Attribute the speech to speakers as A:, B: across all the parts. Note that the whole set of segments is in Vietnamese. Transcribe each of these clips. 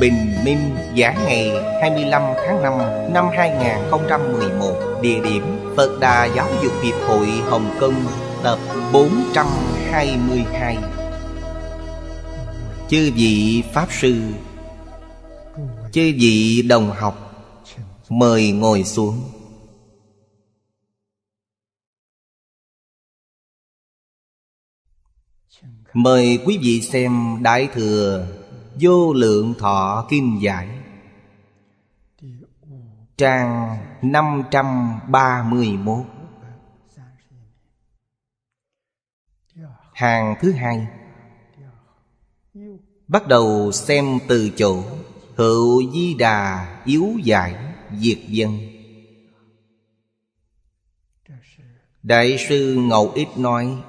A: Bình Minh giá ngày 25 tháng 5 năm 2011 Địa điểm Phật Đà Giáo dục Hiệp hội Hồng Kông Tập 422 Chư vị Pháp Sư Chư vị đồng học Mời ngồi xuống Mời quý vị xem Đại Thừa Vô lượng thọ kim giải Trang 531 Hàng thứ hai Bắt đầu xem từ chỗ Hữu di đà yếu giải diệt dân Đại sư Ngậu ít nói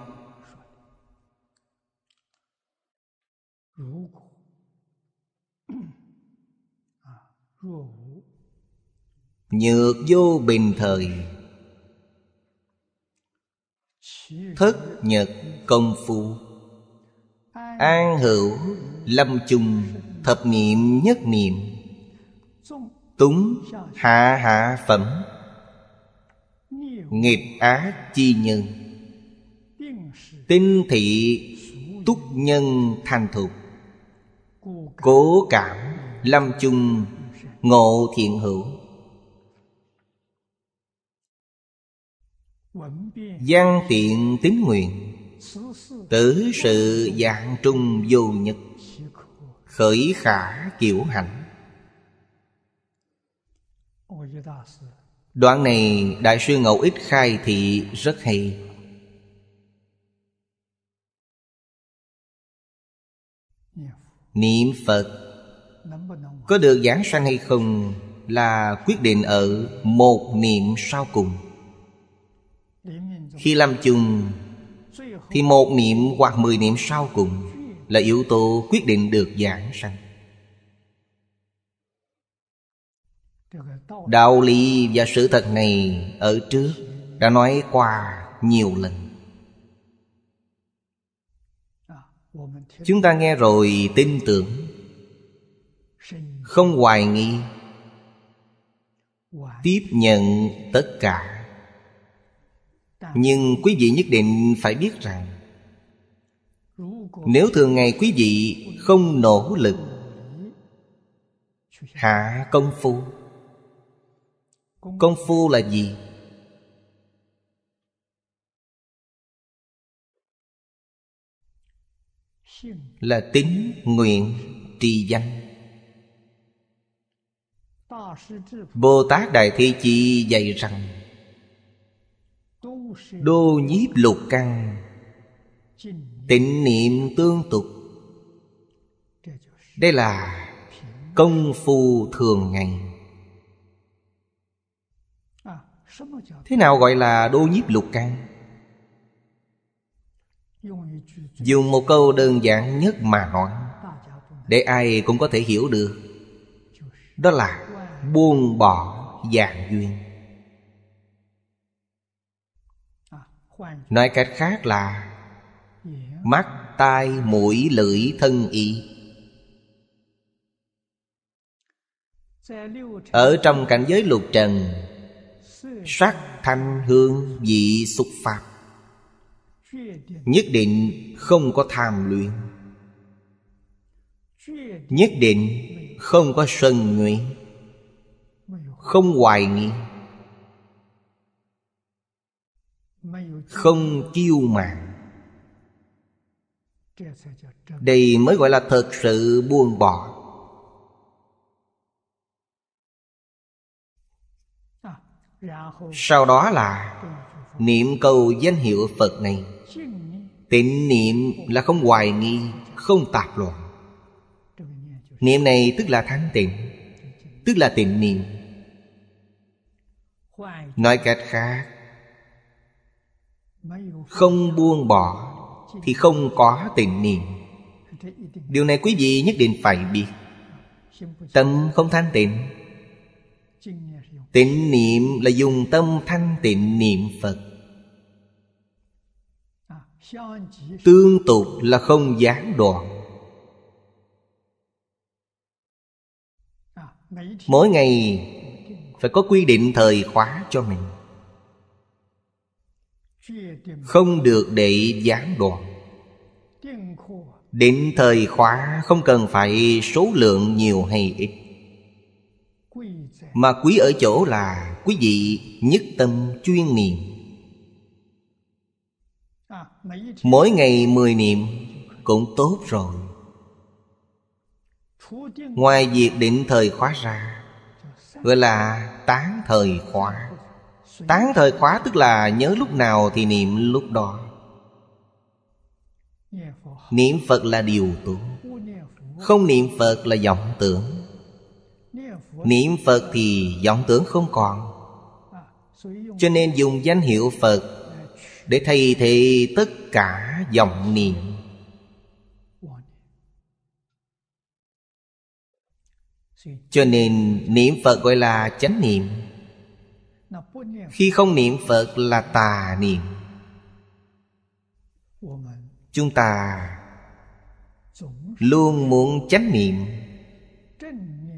A: Nhược vô bình thời Thất nhật công phu An hữu lâm chung Thập niệm nhất niệm Túng hạ hạ phẩm Nghiệp á chi nhân Tinh thị túc nhân thành thục Cố cảm lâm chung ngộ thiện hữu văn tiện tín nguyện Tử sự dạng trung vô nhật Khởi khả kiểu hạnh Đoạn này Đại sư Ngẫu Ích khai thị rất hay Niệm Phật Có được giảng sanh hay không Là quyết định ở một niệm sau cùng khi làm chung Thì một niệm hoặc mười niệm sau cùng Là yếu tố quyết định được giảng sanh Đạo lý và sự thật này Ở trước đã nói qua nhiều lần Chúng ta nghe rồi tin tưởng Không hoài nghi Tiếp nhận tất cả nhưng quý vị nhất định phải biết rằng nếu thường ngày quý vị không nỗ lực hạ công phu
B: công phu là gì
A: là tính nguyện trì danh bồ tát đại thi chi dạy rằng Đô nhiếp lục căng Tịnh niệm tương tục Đây là công phu thường ngày Thế nào gọi là đô nhiếp lục căng? Dùng một câu đơn giản nhất mà nói Để ai cũng có thể hiểu được Đó là buông bỏ dạng duyên nói cách khác là dạ. mắt tai mũi lưỡi thân ý ở trong cảnh giới lục trần sắc thanh hương vị xúc pháp nhất định không có tham luyện nhất định không có sân nguyện không hoài nghi không kiêu mạn đây mới gọi là thật sự buông bỏ sau đó là niệm cầu danh hiệu phật này tịnh niệm là không hoài nghi không tạp loạn niệm này tức là thanh tịnh tức là tịnh niệm nói cách khác không buông bỏ thì không có tình niệm điều này quý vị nhất định phải biết tâm không thanh tịnh tịnh niệm là dùng tâm thanh tịnh niệm phật tương tục là không gián đoạn mỗi ngày phải có quy định thời khóa cho mình không được để gián đoạn định thời khóa không cần phải số lượng nhiều hay ít mà quý ở chỗ là quý vị nhất tâm chuyên niệm mỗi ngày mười niệm cũng tốt rồi ngoài việc định thời khóa ra gọi là tán thời khóa Tán thời khóa tức là nhớ lúc nào thì niệm lúc đó Niệm Phật là điều tưởng Không niệm Phật là vọng tưởng
C: Niệm Phật
A: thì vọng tưởng không còn Cho nên dùng danh hiệu Phật Để thay thế tất cả vọng niệm Cho nên niệm Phật gọi là chánh niệm khi không niệm phật là tà niệm chúng ta luôn muốn chánh niệm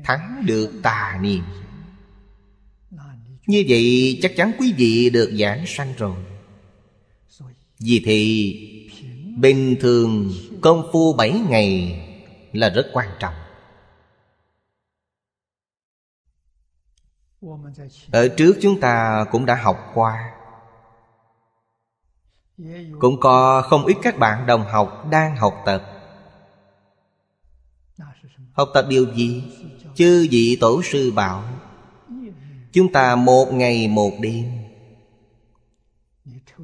A: thắng được tà niệm như vậy chắc chắn quý vị được giảng sanh rồi Vì thì bình thường công phu bảy ngày là rất quan trọng ở trước chúng ta cũng đã học qua cũng có không ít các bạn đồng học đang học tập học tập điều gì chư vị tổ sư bảo chúng ta một ngày một đêm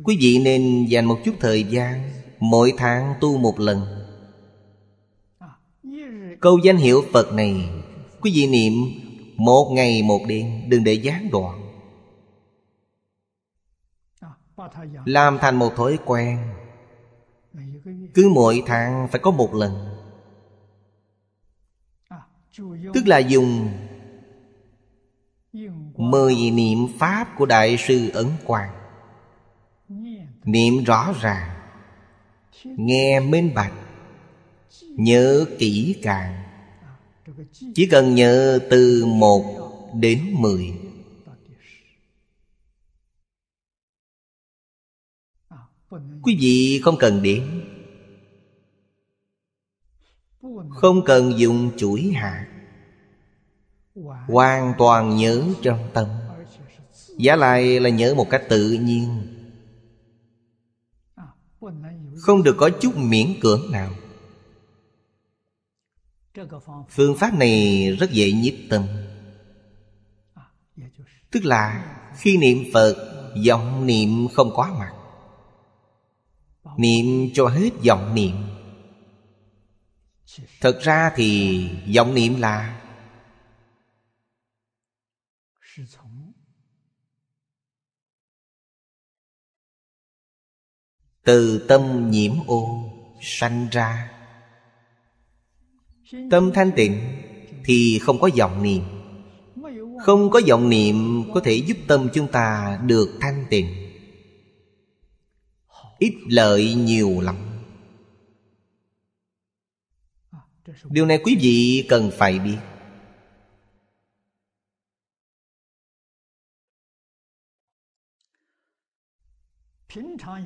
A: quý vị nên dành một chút thời gian mỗi tháng tu một lần câu danh hiệu phật này quý vị niệm một ngày một đêm đừng để gián đoạn làm thành một thói quen cứ mỗi tháng phải có một lần tức là dùng mười niệm pháp của đại sư ấn quang niệm rõ ràng nghe minh bạch nhớ kỹ càng chỉ cần nhớ từ một đến mười Quý vị không cần điểm Không cần dùng chuỗi hạt Hoàn toàn nhớ trong tâm Giá lại là nhớ một cách tự nhiên Không được có chút miễn cưỡng nào phương pháp này rất dễ nhiếp tâm tức là khi niệm phật dòng niệm không quá mặt niệm cho hết dòng niệm thật ra thì dòng niệm là
B: từ tâm
A: nhiễm ô sanh ra Tâm thanh tịnh thì không có vọng niệm Không có vọng niệm có thể giúp tâm chúng ta được thanh tịnh Ít lợi nhiều lắm Điều này quý vị cần phải biết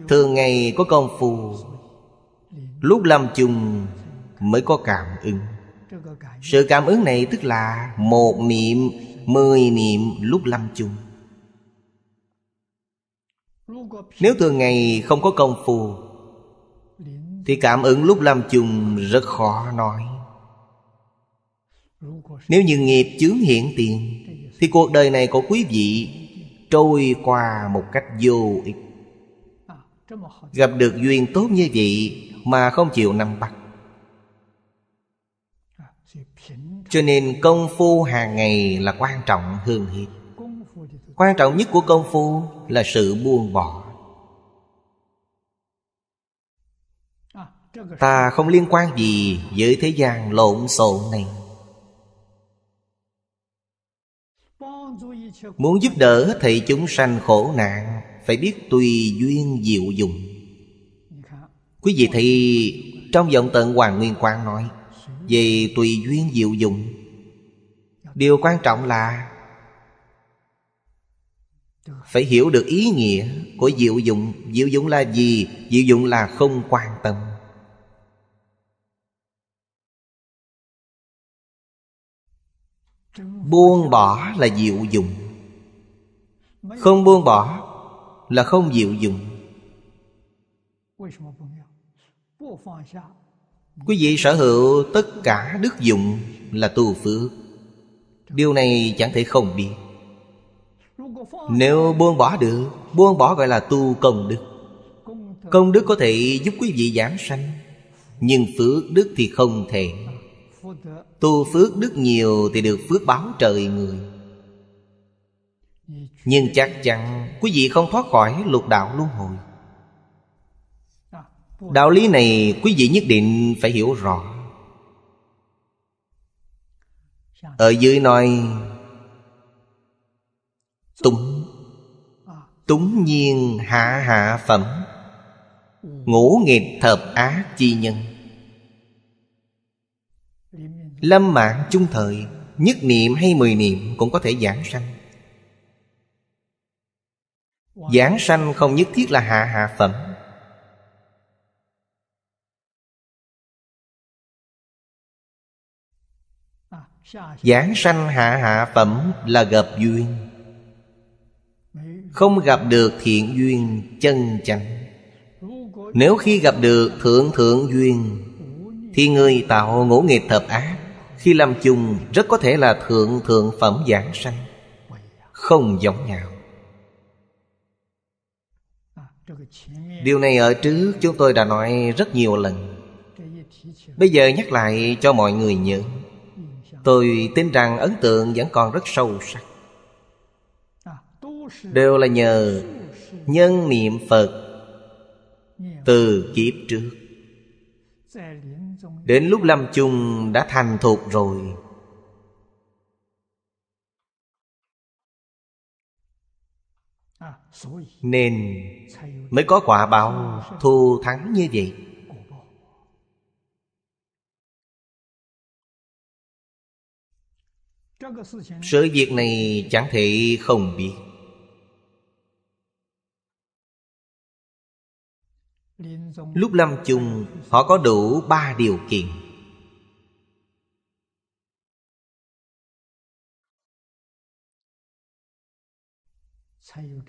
A: Thường ngày có công phu Lúc làm chung mới có cảm ứng sự cảm ứng này tức là một niệm, mười niệm lúc lâm chung Nếu thường ngày không có công phu Thì cảm ứng lúc lâm chung rất khó nói Nếu như nghiệp chướng hiện tiền Thì cuộc đời này của quý vị Trôi qua một cách vô ích Gặp được duyên tốt như vậy Mà không chịu nằm bắt Cho nên công phu hàng ngày là quan trọng hơn hết Quan trọng nhất của công phu là sự buông bỏ Ta không liên quan gì với thế gian lộn xộn này Muốn giúp đỡ thì chúng sanh khổ nạn Phải biết tùy duyên diệu dụng Quý vị thì trong vọng tận Hoàng Nguyên Quang nói về tùy duyên diệu dụng Điều quan trọng là Phải hiểu được ý nghĩa của diệu dụng Diệu dụng là gì? Diệu dụng là không quan tâm Buông bỏ là diệu dụng Không buông bỏ là không diệu dụng Quý vị sở hữu tất cả đức dụng là tu phước Điều này chẳng thể không biết Nếu buông bỏ được Buông bỏ gọi là tu công đức Công đức có thể giúp quý vị giảm sanh Nhưng phước đức thì không thể Tu phước đức nhiều thì được phước báo trời người Nhưng chắc chắn quý vị không thoát khỏi lục đạo luân hồi đạo lý này quý vị nhất định phải hiểu rõ ở dưới nói túng túng nhiên hạ hạ phẩm ngũ nghịch thập á chi nhân lâm mạng chung thời nhất niệm hay mười niệm cũng có thể giảng sanh giảng sanh không nhất thiết là hạ hạ phẩm Giảng sanh hạ hạ phẩm là gặp duyên Không gặp được thiện duyên chân chánh Nếu khi gặp được thượng thượng duyên Thì người tạo ngũ nghiệp thập ác Khi làm chung rất có thể là thượng thượng phẩm giảng sanh Không giống nhau Điều này ở trước chúng tôi đã nói rất nhiều lần Bây giờ nhắc lại cho mọi người nhớ Tôi tin rằng ấn tượng vẫn còn rất sâu sắc Đều là nhờ nhân niệm Phật Từ kiếp trước Đến lúc lâm chung đã thành thục rồi Nên mới có quả báo thù thắng như vậy
C: Sự việc
B: này chẳng thể không biết
A: Lúc lâm chung họ có đủ ba điều kiện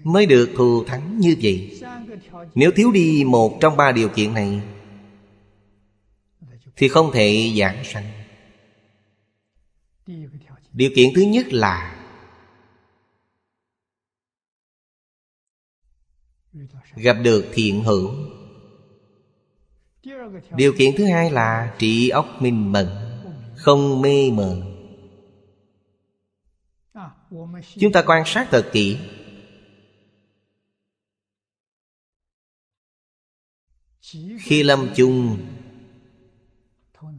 A: Mới được thù thắng như vậy Nếu thiếu đi một trong ba điều kiện này Thì không thể giảng sanh điều kiện thứ nhất là gặp được thiện hữu điều kiện thứ hai là trí óc minh mẫn không mê mờ chúng ta quan sát thật kỹ khi lâm chung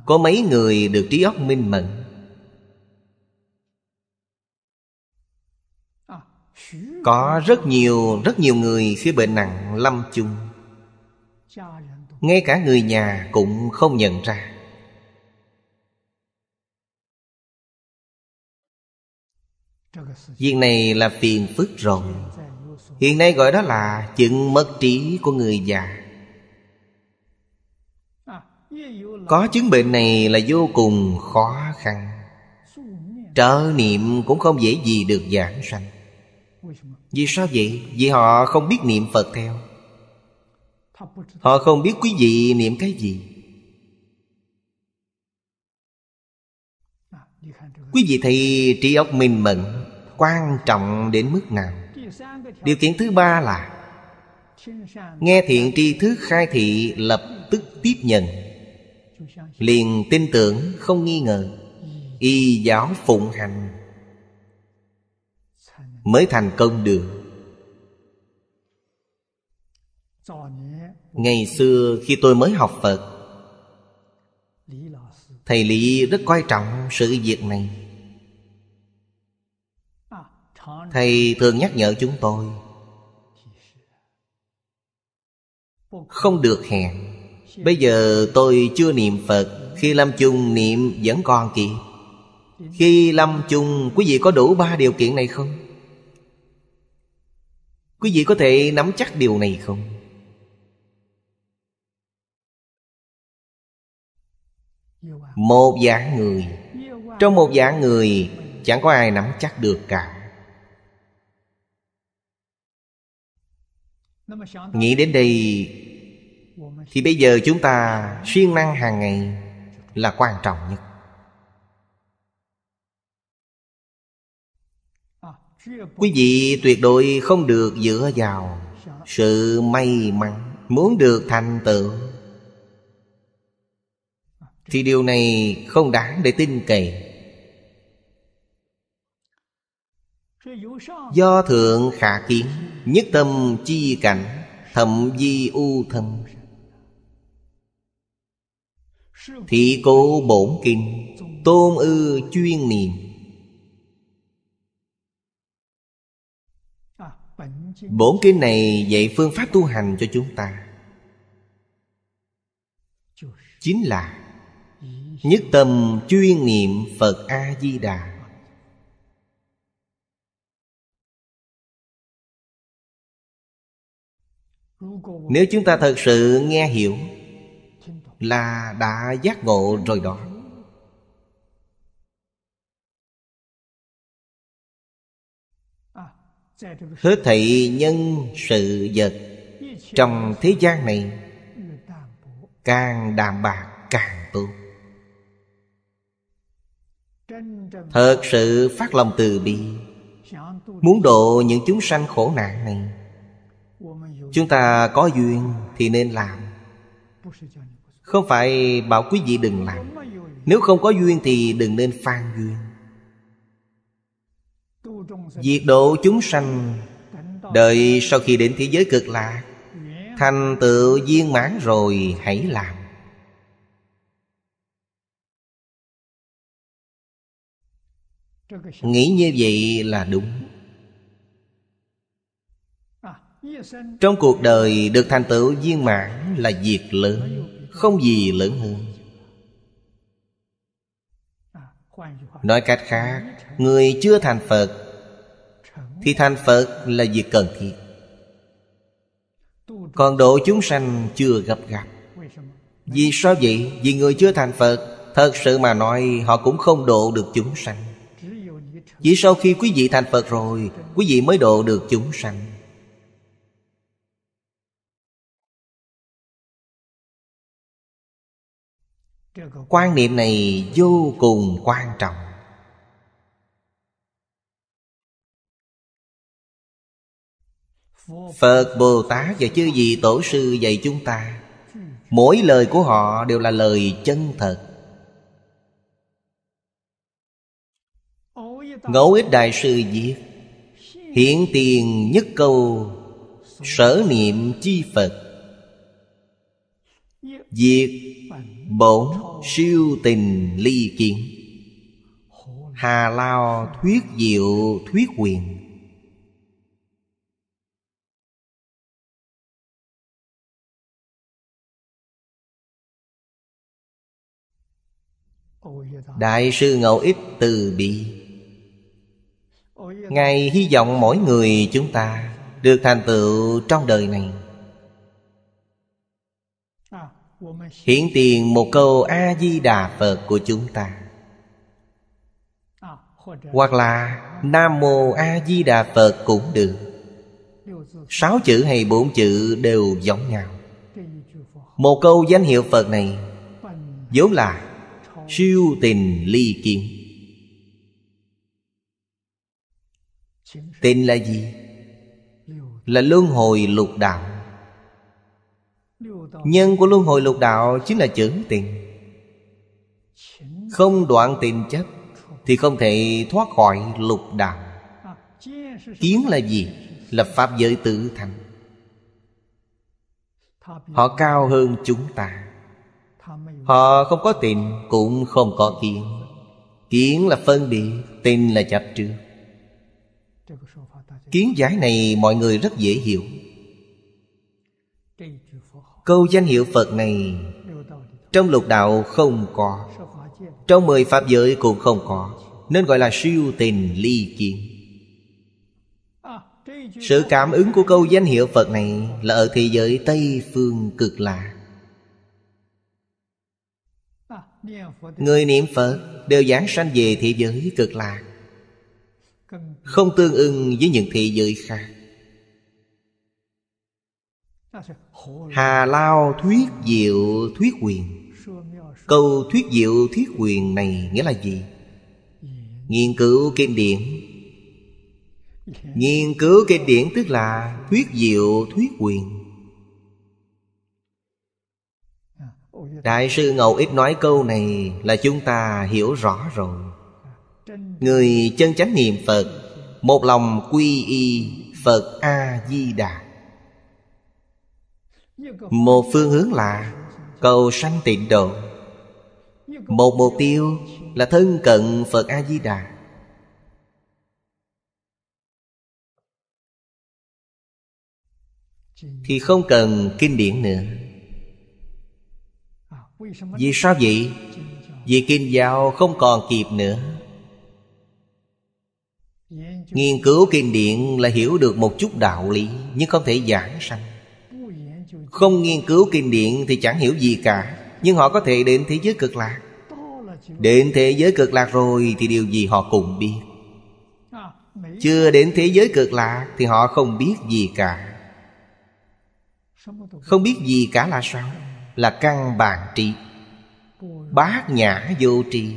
A: có mấy người được trí óc minh mẫn Có rất nhiều, rất nhiều người khi bệnh nặng lâm chung Ngay cả người nhà cũng không nhận ra Việc này là phiền phức rồi Hiện nay gọi đó là chứng mất trí của người già Có chứng bệnh này là vô cùng khó khăn Trợ niệm cũng không dễ gì được giảng sanh vì sao vậy? Vì họ không biết niệm Phật theo Họ không biết quý vị niệm cái gì Quý vị thấy trí óc minh mẫn Quan trọng đến mức nào Điều kiện thứ ba là Nghe thiện tri thức khai thị lập tức tiếp nhận Liền tin tưởng không nghi ngờ Y giáo phụng hành mới thành công được ngày xưa khi tôi mới học phật thầy lý rất coi trọng sự việc này thầy thường nhắc nhở chúng tôi không được hẹn bây giờ tôi chưa niệm phật khi lâm chung niệm vẫn còn kỳ. khi lâm chung quý vị có đủ ba điều kiện này không Quý vị có thể nắm chắc điều này không? Một dạng người Trong một dạng người Chẳng có ai nắm chắc được cả Nghĩ đến đây Thì bây giờ chúng ta siêng năng hàng ngày Là quan trọng nhất quý vị tuyệt đối không được dựa vào sự may mắn muốn được thành tựu thì điều này không đáng để tin cậy do thượng khả kiến nhất tâm chi cảnh thậm di u thân thị cố bổn kinh tôn ư chuyên niệm bốn kinh này dạy phương pháp tu hành cho chúng ta Chính là Nhất tâm chuyên niệm Phật A-di-đà Nếu chúng ta thật sự nghe hiểu Là đã giác ngộ rồi đó hết thảy nhân sự vật trong thế gian này càng đạm bạc càng tốt thật sự phát lòng từ bi muốn độ những chúng sanh khổ nạn này chúng ta có duyên thì nên làm không phải bảo quý vị đừng làm nếu không có duyên thì đừng nên phan duyên Diệt độ chúng sanh Đợi sau khi đến thế giới cực lạc Thành tựu viên mãn rồi hãy làm Nghĩ như vậy là đúng Trong cuộc đời được thành tựu viên mãn là việc lớn Không gì lớn hơn Nói cách khác Người chưa thành Phật thì thành Phật là việc cần thiết Còn độ chúng sanh chưa gặp gặp Vì sao vậy? Vì người chưa thành Phật Thật sự mà nói họ cũng không độ được chúng sanh Chỉ sau khi quý vị thành Phật rồi Quý vị mới độ được chúng sanh
B: quan niệm này vô cùng quan trọng
A: phật bồ tát và chư vị tổ sư dạy chúng ta mỗi lời của họ đều là lời chân thật ngẫu ích đại sư viết hiện tiền nhất câu sở niệm chi phật diệt bổn siêu tình ly kiến hà lao thuyết diệu thuyết quyền Đại sư Ngẫu Ích từ bi Ngài hy vọng mỗi người chúng ta Được thành tựu trong đời này Hiển tiền một câu A-di-đà Phật của chúng ta Hoặc là Nam Mô A-di-đà Phật cũng được Sáu chữ hay bốn chữ đều giống nhau Một câu danh hiệu Phật này vốn là siêu tình ly kiến tình là gì là luân hồi lục đạo nhân của luân hồi lục đạo chính là chữ tình không đoạn tình chấp thì không thể thoát khỏi lục đạo kiến là gì là pháp giới tự thành họ cao hơn chúng ta Họ không có tình cũng không có kiến Kiến là phân biệt Tình là chấp trước Kiến giải này mọi người rất dễ hiểu Câu danh hiệu Phật này Trong lục đạo không có Trong mười Pháp giới cũng không có Nên gọi là siêu tình ly kiến Sự cảm ứng của câu danh hiệu Phật này Là ở thế giới Tây Phương cực lạc Người niệm Phật đều giảng sanh về thị giới cực lạc Không tương ưng với những thị giới khác Hà Lao thuyết diệu thuyết quyền Câu thuyết diệu thuyết quyền này nghĩa là gì? Nghiên cứu kinh điển Nghiên cứu kinh điển tức là thuyết diệu thuyết quyền Đại sư Ngẫu Ích nói câu này là chúng ta hiểu rõ rồi Người chân chánh niệm Phật Một lòng quy y Phật A-di-đà Một phương hướng là cầu sanh tịnh độ Một mục tiêu là thân cận Phật A-di-đà Thì không cần kinh điển nữa vì sao vậy? Vì kinh giáo không còn kịp nữa Nghiên cứu kinh điển là hiểu được một chút đạo lý Nhưng không thể giảng sanh Không nghiên cứu kinh điển thì chẳng hiểu gì cả Nhưng họ có thể đến thế giới cực lạc Đến thế giới cực lạc rồi thì điều gì họ cũng biết Chưa đến thế giới cực lạc thì họ không biết gì cả Không biết gì cả là sao là căn bản trí bát nhã vô tri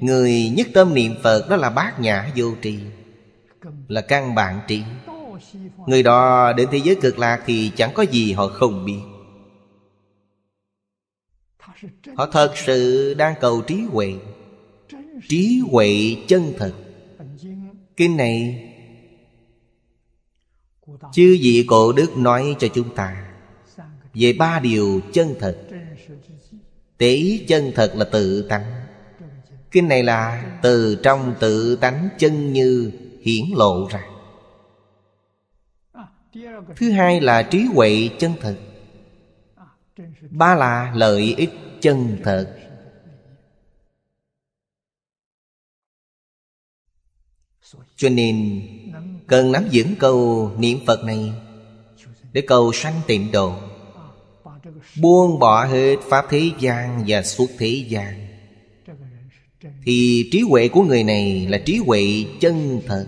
A: người nhất tâm niệm phật đó là bát nhã vô tri là căn bản trí người đó đến thế giới cực lạc thì chẳng có gì họ không biết họ thật sự đang cầu trí huệ trí huệ chân thật kinh này chư vị cổ đức nói cho chúng ta về ba điều chân thật Tế chân thật là tự tánh Kinh này là từ trong tự tánh chân như hiển lộ ra Thứ hai là trí huệ chân thật Ba là lợi ích chân thật Cho nên cần nắm vững câu niệm Phật này Để cầu sanh tịnh độ Buông bỏ hết Pháp thế gian và suốt thế gian Thì trí huệ của người này là trí huệ chân thật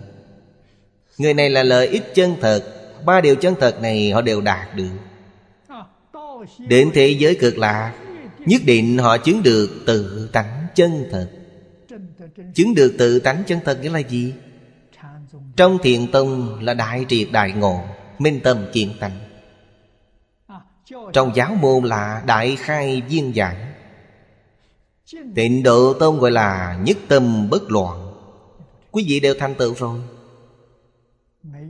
A: Người này là lợi ích chân thật Ba điều chân thật này họ đều đạt được Đến thế giới cực lạc Nhất định họ chứng được tự tánh chân thật Chứng được tự tánh chân thật nghĩa là gì? Trong thiền tông là đại triệt đại ngộ Minh tâm kiện tánh trong giáo môn là đại khai viên giảng Tịnh độ tôn gọi là nhất tâm bất loạn Quý vị đều thành tựu rồi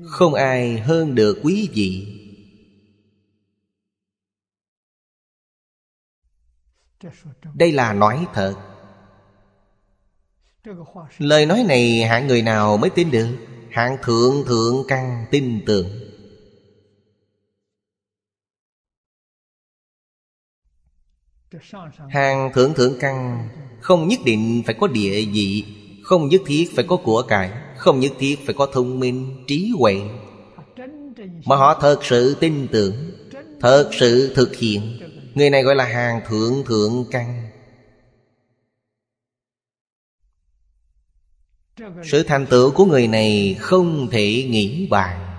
A: Không ai hơn được quý vị Đây là nói thật Lời nói này hạng người nào mới tin được Hạng thượng thượng căn tin tưởng Hàng thượng thượng căn Không nhất định phải có địa vị Không nhất thiết phải có của cải Không nhất thiết phải có thông minh, trí huệ Mà họ thật sự tin tưởng Thật sự thực hiện Người này gọi là hàng thượng thượng căn Sự thành tựu của người này không thể nghĩ bàn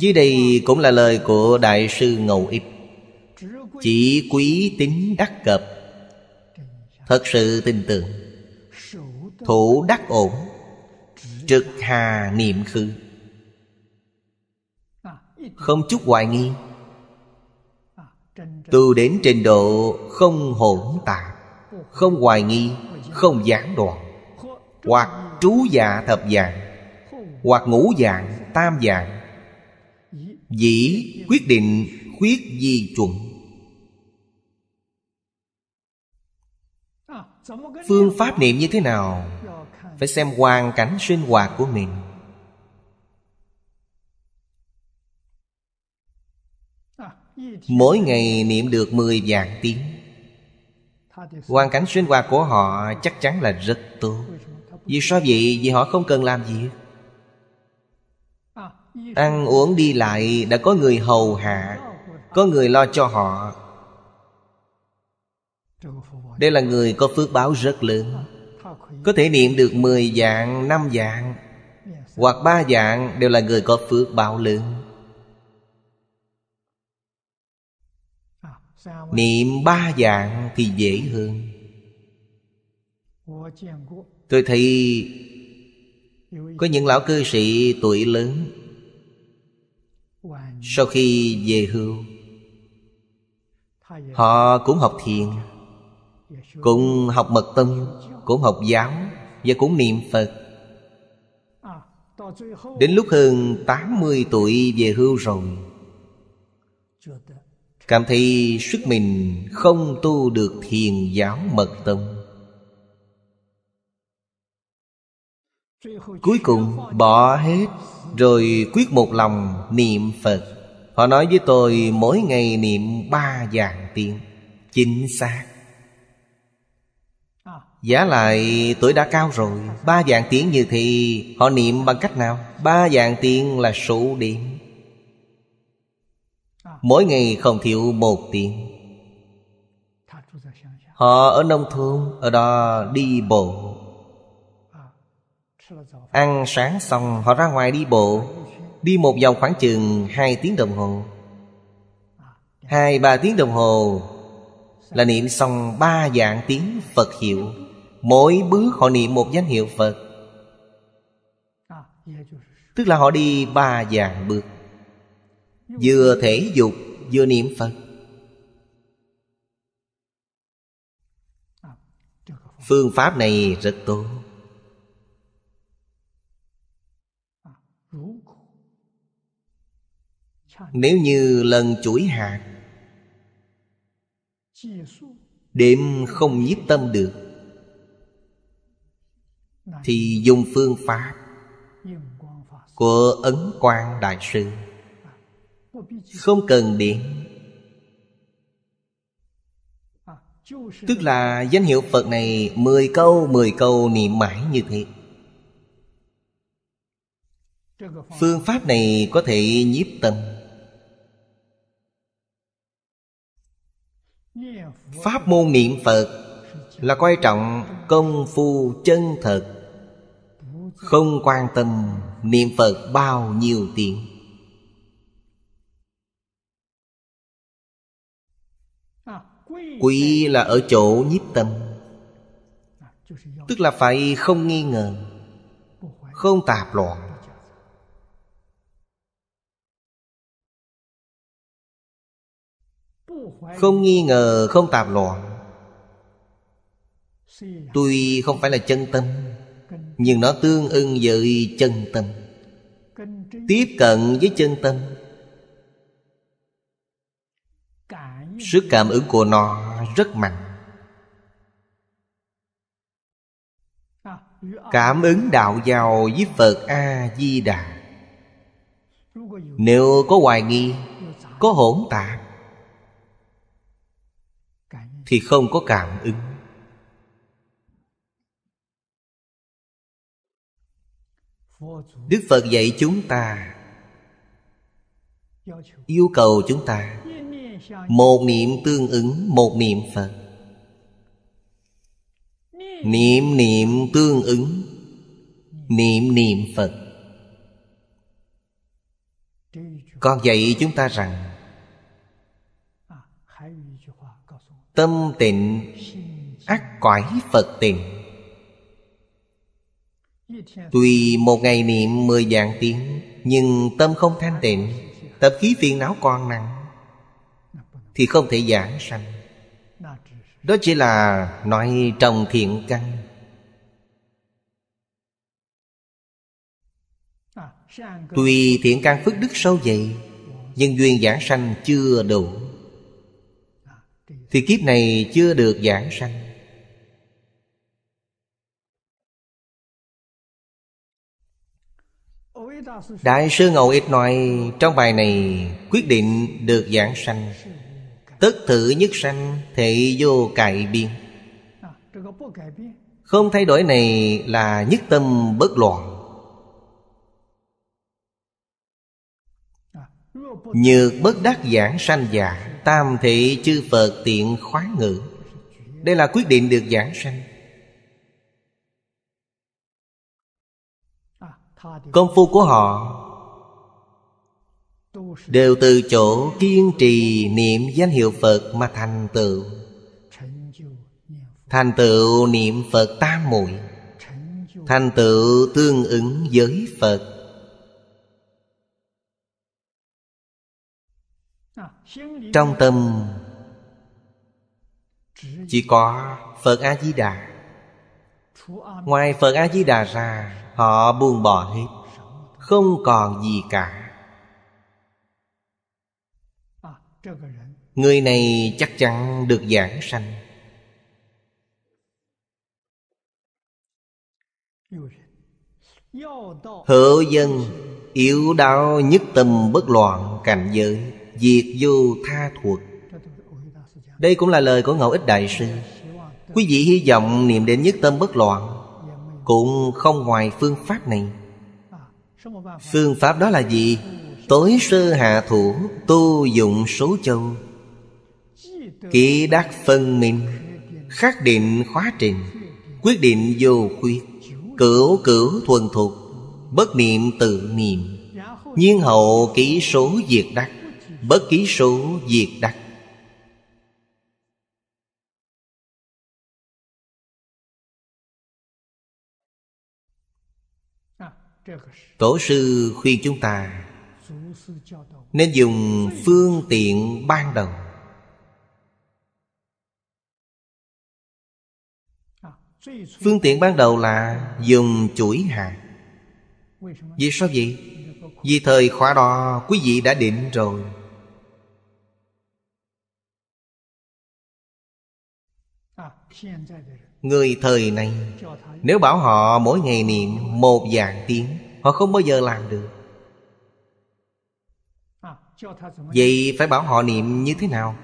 A: dưới đây cũng là lời của đại sư ngầu ip chỉ quý tính đắc cập thật sự tin tưởng thủ đắc ổn trực hà niệm khư không chút hoài nghi tu đến trình độ không hỗn tạp không hoài nghi không gián đoạn hoặc trú dạ thập dạng hoặc ngũ dạng tam dạng Dĩ quyết định khuyết di chuẩn
C: Phương pháp niệm
A: như thế nào Phải xem hoàn cảnh sinh hoạt của mình Mỗi ngày niệm được mười vạn tiếng Hoàn cảnh sinh hoạt của họ chắc chắn là rất tốt Vì sao vậy? Vì họ không cần làm gì Ăn uống đi lại đã có người hầu hạ Có người lo cho họ Đây là người có phước báo rất lớn Có thể niệm được mười dạng, năm dạng Hoặc ba dạng đều là người có phước báo lớn Niệm ba dạng thì dễ hơn Tôi thấy Có những lão cư sĩ tuổi lớn sau khi về hưu Họ cũng học thiền Cũng học mật tâm, Cũng học giáo Và cũng niệm Phật Đến lúc hơn 80 tuổi về hưu rồi Cảm thấy sức mình không tu được thiền giáo mật tông Cuối cùng bỏ hết Rồi quyết một lòng niệm Phật Họ nói với tôi mỗi ngày niệm ba dạng tiếng Chính xác giả lại tuổi đã cao rồi Ba dạng tiếng như thì Họ niệm bằng cách nào Ba dạng tiếng là số điểm Mỗi ngày không thiếu một tiếng Họ ở nông thôn Ở đó đi bộ Ăn sáng xong họ ra ngoài đi bộ Đi một vòng khoảng chừng 2 tiếng đồng hồ hai ba tiếng đồng hồ Là niệm xong ba dạng tiếng Phật hiệu Mỗi bước họ niệm một danh hiệu Phật Tức là họ đi ba dạng bước Vừa thể dục vừa niệm Phật Phương pháp này rất tốt Nếu như lần chuỗi hạt Đêm không nhiếp tâm được Thì dùng phương pháp Của Ấn Quang Đại Sư Không cần điện Tức là danh hiệu Phật này mười câu mười câu niệm mãi như thế Phương pháp này có thể nhiếp tâm pháp môn niệm phật là quan trọng công phu chân thật không quan tâm niệm phật bao nhiêu tiền. quý là ở chỗ nhiếp tâm tức là phải không nghi ngờ không tạp loạn Không nghi ngờ không tạp loạn Tuy không phải là chân tâm Nhưng nó tương ưng với chân tâm Tiếp cận với chân tâm Sức cảm ứng của nó rất mạnh Cảm ứng đạo giàu với Phật A-di-đà Nếu có hoài nghi Có hỗn tạp thì không có cảm ứng đức phật dạy chúng ta yêu cầu chúng ta một niệm tương ứng một niệm phật niệm niệm tương ứng niệm niệm phật con dạy chúng ta rằng Tâm tịnh ác cõi Phật tịnh tùy một ngày niệm mười vạn tiếng Nhưng tâm không thanh tịnh Tập khí phiền não còn nặng Thì không thể giảng sanh Đó chỉ là nói trồng thiện căn
C: Tuy thiện
A: căn phước đức sâu vậy Nhưng duyên giảng sanh chưa đủ thì kiếp này chưa được giảng
B: sanh Đại
A: sư Ngầu Ít nói Trong bài này quyết định được giảng sanh Tất thử nhất sanh Thị vô cải biên Không thay đổi này là nhất tâm bất loạn Nhược bất đắc giảng sanh giả tam thị chư phật tiện khóa ngữ đây là quyết định được giảng sanh công phu của họ đều từ chỗ kiên trì niệm danh hiệu phật mà thành tựu thành tựu niệm phật tam muội thành tựu tương ứng với phật trong tâm chỉ có phật a di đà ngoài phật a di đà ra họ buông bỏ hết không còn gì cả người này chắc chắn được giảng sanh hữu dân yếu đau nhất tâm bất loạn cảnh giới Diệt vô tha thuộc Đây cũng là lời của Ngẫu Ích Đại Sư Quý vị hy vọng niệm đến nhất tâm bất loạn Cũng không ngoài phương pháp này Phương pháp đó là gì? Tối sơ hạ thủ tu dụng số châu Kỹ đắc phân minh Khắc định khóa trình Quyết định vô khuyết Cửu cửu thuần thuộc Bất niệm tự niệm Nhiên hậu kỹ số diệt đắc bất ký số diệt đặc tổ sư khuyên chúng ta nên dùng phương tiện ban đầu phương tiện ban đầu là dùng chuỗi hạt vì sao vậy vì thời khóa đó quý vị đã định rồi Người thời này Nếu bảo họ mỗi ngày niệm một dạng tiếng Họ không bao giờ làm được Vậy phải bảo họ niệm như thế nào?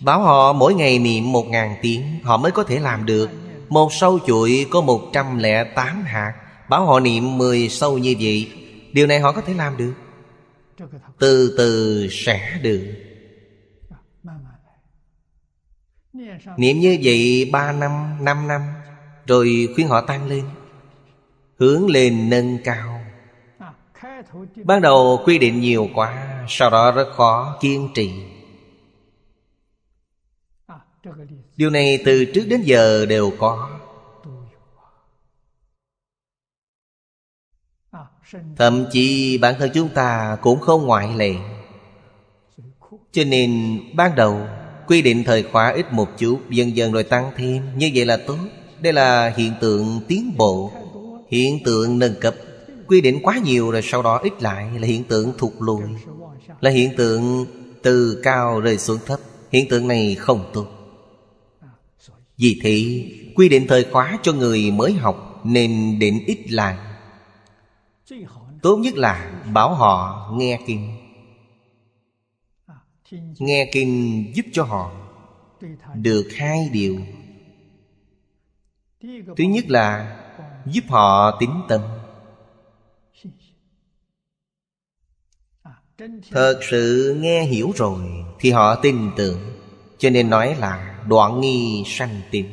A: Bảo họ mỗi ngày niệm một ngàn tiếng Họ mới có thể làm được Một sâu chuỗi có một trăm lẻ tám hạt Bảo họ niệm mười sâu như vậy Điều này họ có thể làm được Từ từ sẽ được Niệm như vậy ba năm, năm năm Rồi khuyên họ tăng lên Hướng lên nâng cao à, Ban đầu quy định nhiều quá Sau đó rất khó kiên trì à, Điều này từ trước đến giờ đều có à, Thậm chí bản thân chúng ta cũng không ngoại lệ Cho nên ban đầu Quy định thời khóa ít một chút Dần dần rồi tăng thêm Như vậy là tốt Đây là hiện tượng tiến bộ Hiện tượng nâng cấp Quy định quá nhiều rồi sau đó ít lại Là hiện tượng thụt lùi Là hiện tượng từ cao rơi xuống thấp Hiện tượng này không tốt Vì thế quy định thời khóa cho người mới học Nên định ít lại Tốt nhất là bảo họ nghe kinh nghe kinh giúp cho họ được hai điều thứ nhất là giúp họ tính tâm thật sự nghe hiểu rồi thì họ tin tưởng cho nên nói là đoạn nghi sanh tín.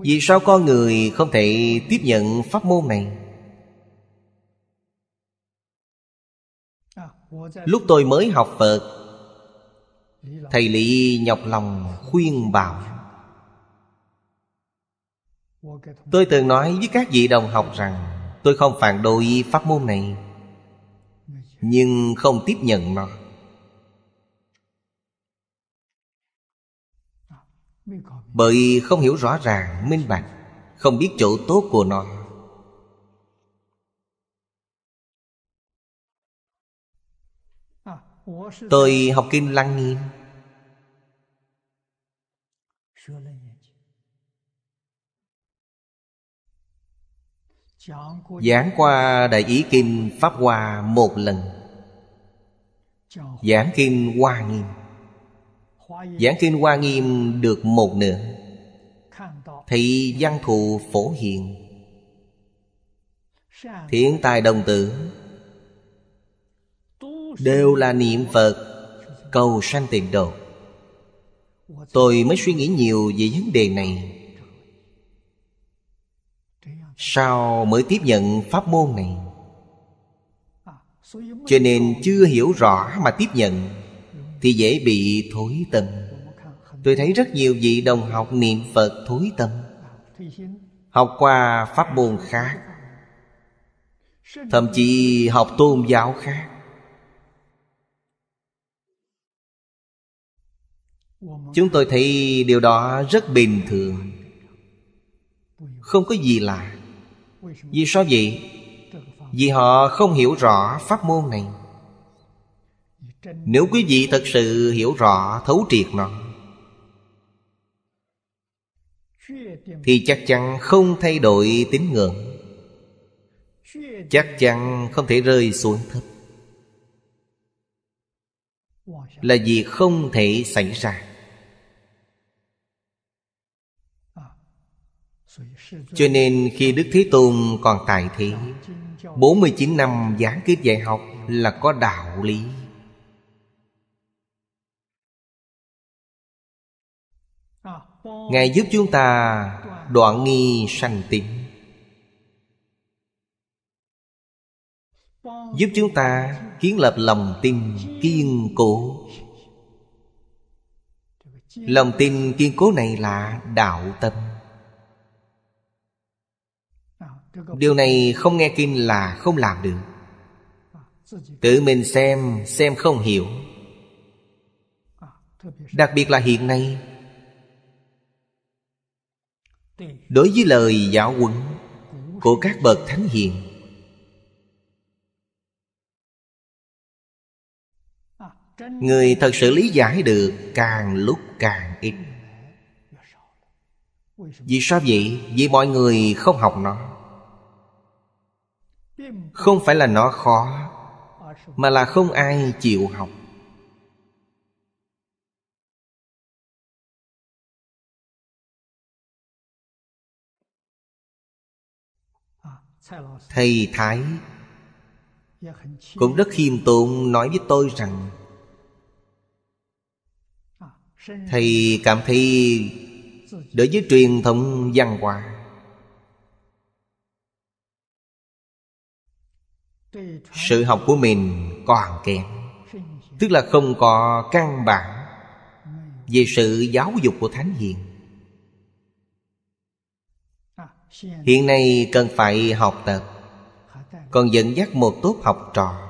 A: vì sao con người không thể tiếp nhận pháp môn này Lúc tôi mới học Phật Thầy Lý nhọc lòng khuyên bảo Tôi từng nói với các vị đồng học rằng Tôi không phản đối pháp môn này Nhưng không tiếp nhận nó Bởi không hiểu rõ ràng, minh bạch Không biết chỗ tốt của nó Tôi học kinh Lăng Nghiêm Giảng qua Đại Ý Kinh Pháp Hòa một lần Giảng Kinh Hoa Nghiêm Giảng Kinh Hoa Nghiêm được một nửa thì văn thù phổ hiện Thiện tài đồng tử đều là niệm phật cầu sanh tiền đồ tôi mới suy nghĩ nhiều về vấn đề này sao mới tiếp nhận pháp môn này cho nên chưa hiểu rõ mà tiếp nhận thì dễ bị thối tâm tôi thấy rất nhiều vị đồng học niệm phật thối tâm học qua pháp môn khác thậm chí học tôn giáo khác chúng tôi thấy điều đó rất bình thường không có gì lạ vì sao vậy vì họ không hiểu rõ pháp môn này nếu quý vị thật sự hiểu rõ thấu triệt nó thì chắc chắn không thay đổi tín ngưỡng chắc chắn không thể rơi xuống thấp là gì không thể xảy ra Cho nên khi Đức Thế Tôn còn tại thế 49 năm giảng kết dạy học là có đạo lý Ngài giúp chúng ta đoạn nghi sanh tín Giúp chúng ta kiến lập lòng tin kiên cố Lòng tin kiên cố này là đạo tâm điều này không nghe kinh là không làm được tự mình xem xem không hiểu đặc biệt là hiện nay đối với lời giáo huấn của các bậc thánh hiền người thật sự lý giải được càng lúc càng ít vì sao vậy vì mọi người không học nó không phải là nó khó mà là không ai chịu học thầy thái
C: cũng rất khiêm
A: tốn nói với tôi rằng thầy cảm thấy đối với truyền thống văn hóa sự học của mình còn kém tức là không có căn bản về sự giáo dục của thánh hiền hiện nay cần phải học tập còn dẫn dắt một tốt học trò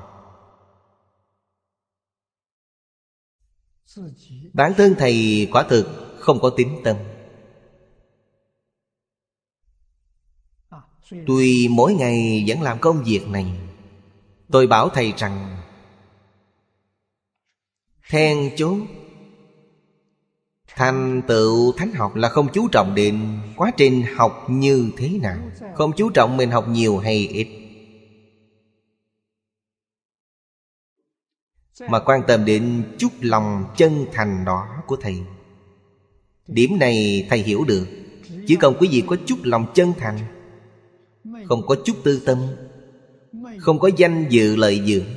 A: bản thân thầy quả thực không có tín tâm tuy mỗi ngày vẫn làm công việc này Tôi bảo thầy rằng Then chốt Thành tựu thánh học là không chú trọng đến quá trình học như thế nào Không chú trọng mình học nhiều hay ít Mà quan tâm đến chút lòng chân thành đó của thầy Điểm này thầy hiểu được Chỉ cần quý vị có chút lòng chân thành Không có chút tư tâm không có danh dự lợi dưỡng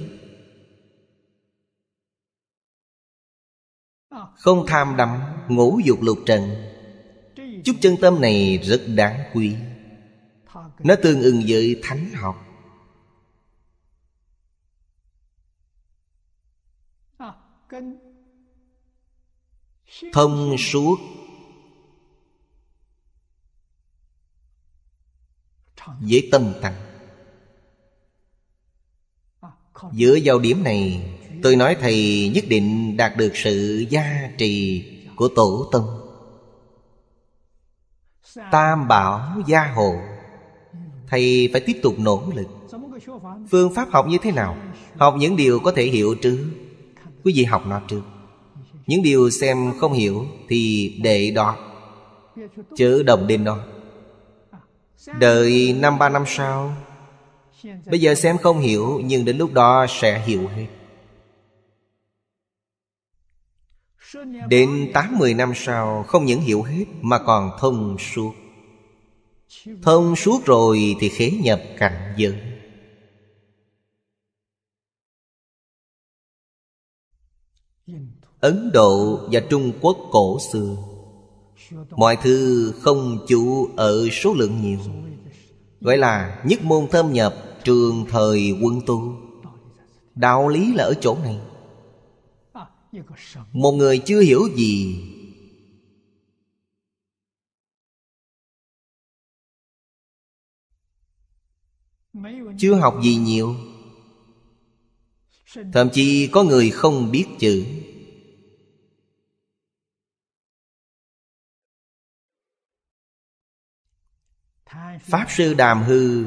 A: không tham đắm ngũ dục lục trần chút chân tâm này rất đáng quý nó tương ứng với thánh học thông suốt với tâm tăng Dựa vào điểm này Tôi nói Thầy nhất định đạt được sự gia trì của Tổ Tông Tam bảo gia hộ Thầy phải tiếp tục nỗ lực Phương pháp học như thế nào? Học những điều có thể hiểu chứ Quý vị học nó trước Những điều xem không hiểu Thì để đó chữ đồng đến đó Đợi năm ba năm sau Bây giờ xem không hiểu Nhưng đến lúc đó sẽ hiểu hết Đến 80 năm sau Không những hiểu hết Mà còn thông suốt Thông suốt rồi Thì khế nhập cảnh giới Ấn Độ và Trung Quốc cổ xưa Mọi thứ không chủ ở số lượng nhiều Gọi là nhất môn thâm nhập trường thời quân tu Đạo lý là ở chỗ này Một người chưa hiểu gì Chưa học gì nhiều Thậm chí có người không biết chữ Pháp sư Đàm Hư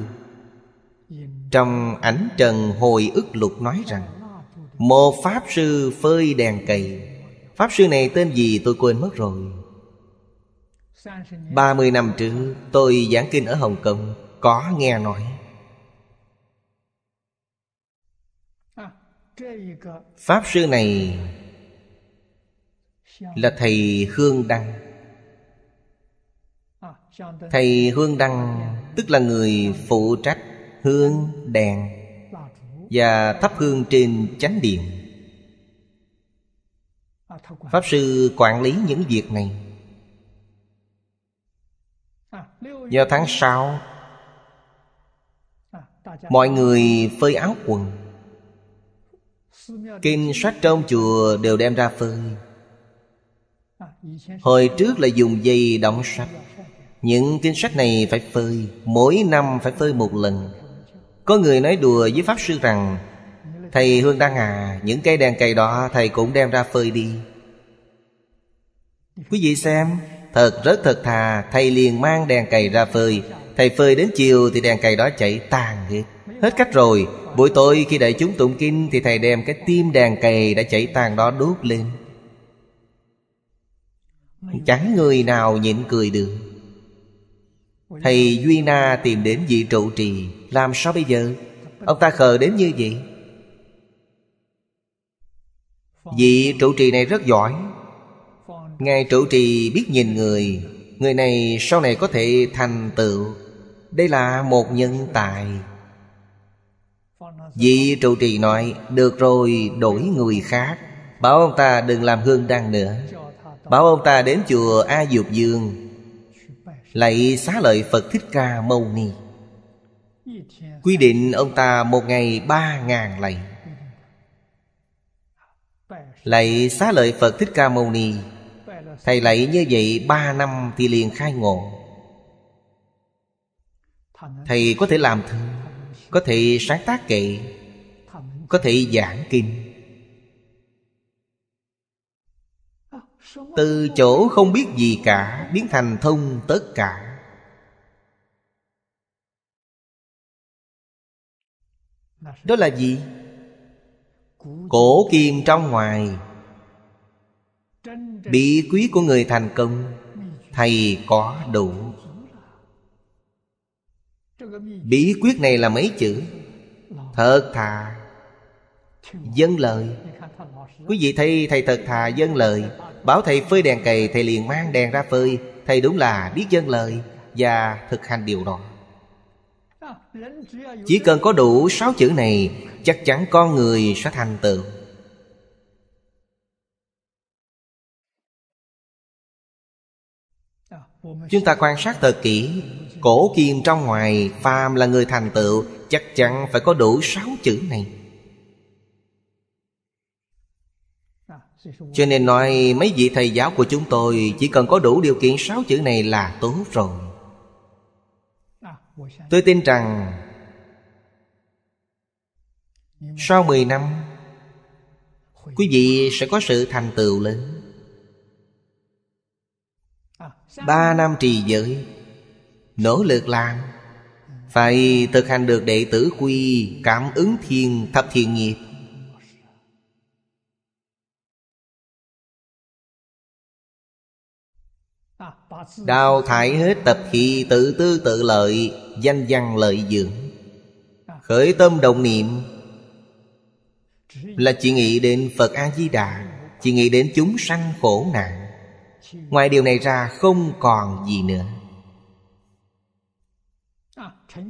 A: trong ảnh trần hồi ức lục nói rằng Một Pháp Sư phơi đèn cầy Pháp Sư này tên gì tôi quên mất rồi 30 năm trước tôi giảng kinh ở Hồng Kông Có nghe nói Pháp sư này là thầy Hương Đăng Thầy Hương Đăng tức là người phụ trách hương đèn và thắp hương trên chánh điện pháp sư quản lý những việc này vào tháng sau mọi người phơi áo quần kinh sách trong chùa đều đem ra phơi hồi trước là dùng dây đóng sách những kinh sách này phải phơi mỗi năm phải phơi một lần có người nói đùa với Pháp Sư rằng Thầy Hương Đăng à Những cây đèn cày đó thầy cũng đem ra phơi đi Quý vị xem Thật rất thật thà Thầy liền mang đèn cày ra phơi Thầy phơi đến chiều thì đèn cày đó chạy tàn hết Hết cách rồi Buổi tối khi đại chúng tụng kinh Thì thầy đem cái tim đèn cày đã chạy tàn đó đốt lên Chẳng người nào nhịn cười được Thầy Duy Na tìm đến vị trụ trì Làm sao bây giờ Ông ta khờ đến như vậy Vị trụ trì này rất giỏi Ngài trụ trì biết nhìn người Người này sau này có thể thành tựu Đây là một nhân tài Vị trụ trì nói Được rồi đổi người khác Bảo ông ta đừng làm hương đăng nữa Bảo ông ta đến chùa A Dục Dương lại xá lợi phật thích ca mâu ni quy định ông ta một ngày ba ngàn lạy lạy xá lợi phật thích ca mâu ni thầy lạy như vậy ba năm thì liền khai ngộ thầy có thể làm thơ có thể sáng tác kệ có thể giảng kinh từ chỗ không biết gì cả biến thành thông tất cả đó là gì cổ kim trong ngoài bí quý của người thành công thầy có đủ bí quyết này là mấy chữ thật thà dân lời quý vị thấy thầy thật thà dân lời Bảo thầy phơi đèn cầy Thầy liền mang đèn ra phơi Thầy đúng là biết dân lời Và thực hành điều đó Chỉ cần có đủ sáu chữ này Chắc chắn con người sẽ thành tựu Chúng ta quan sát thật kỹ Cổ kim trong ngoài Phàm là người thành tựu Chắc chắn phải có đủ sáu chữ này cho nên nói mấy vị thầy giáo của chúng tôi chỉ cần có đủ điều kiện sáu chữ này là tốt rồi tôi tin rằng sau 10 năm quý vị sẽ có sự thành tựu lớn ba năm trì giới nỗ lực làm phải thực hành được đệ tử quy cảm ứng thiên thập thiện nghiệp Đào thải hết tập khí tự tư tự lợi Danh văn lợi dưỡng Khởi tâm động niệm Là chỉ nghĩ đến Phật A-di-đà Chỉ nghĩ đến chúng sanh khổ nạn Ngoài điều này ra không còn gì nữa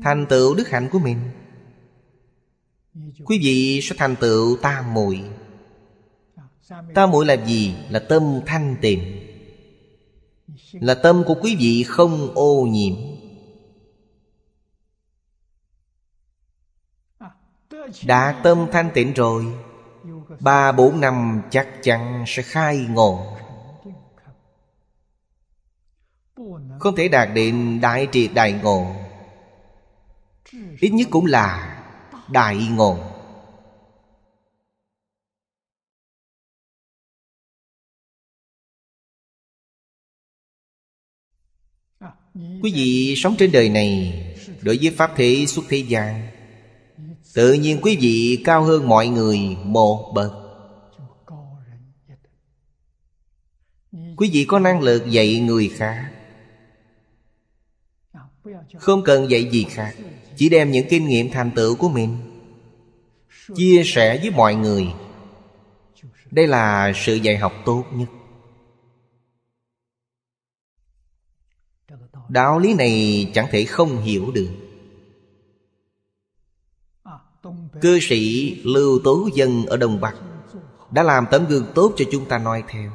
A: Thành tựu đức hạnh của mình Quý vị sẽ thành tựu ta muội ta muội là gì? Là tâm thanh tịnh
C: là tâm của quý
A: vị không ô nhiễm đã tâm thanh tịnh rồi ba bốn năm chắc chắn sẽ khai ngộ không thể đạt đến đại triệt đại ngộ ít nhất cũng là đại ngộ Quý vị sống trên đời này Đối với Pháp thế xuất thế gian Tự nhiên quý vị cao hơn mọi người một bậc Quý vị có năng lực dạy người khác Không cần dạy gì khác Chỉ đem những kinh nghiệm thành tựu của mình Chia sẻ với mọi người Đây là sự dạy học tốt nhất Đạo lý này chẳng thể không hiểu được Cư sĩ Lưu Tố Dân ở Đông Bắc Đã làm tấm gương tốt cho chúng ta noi theo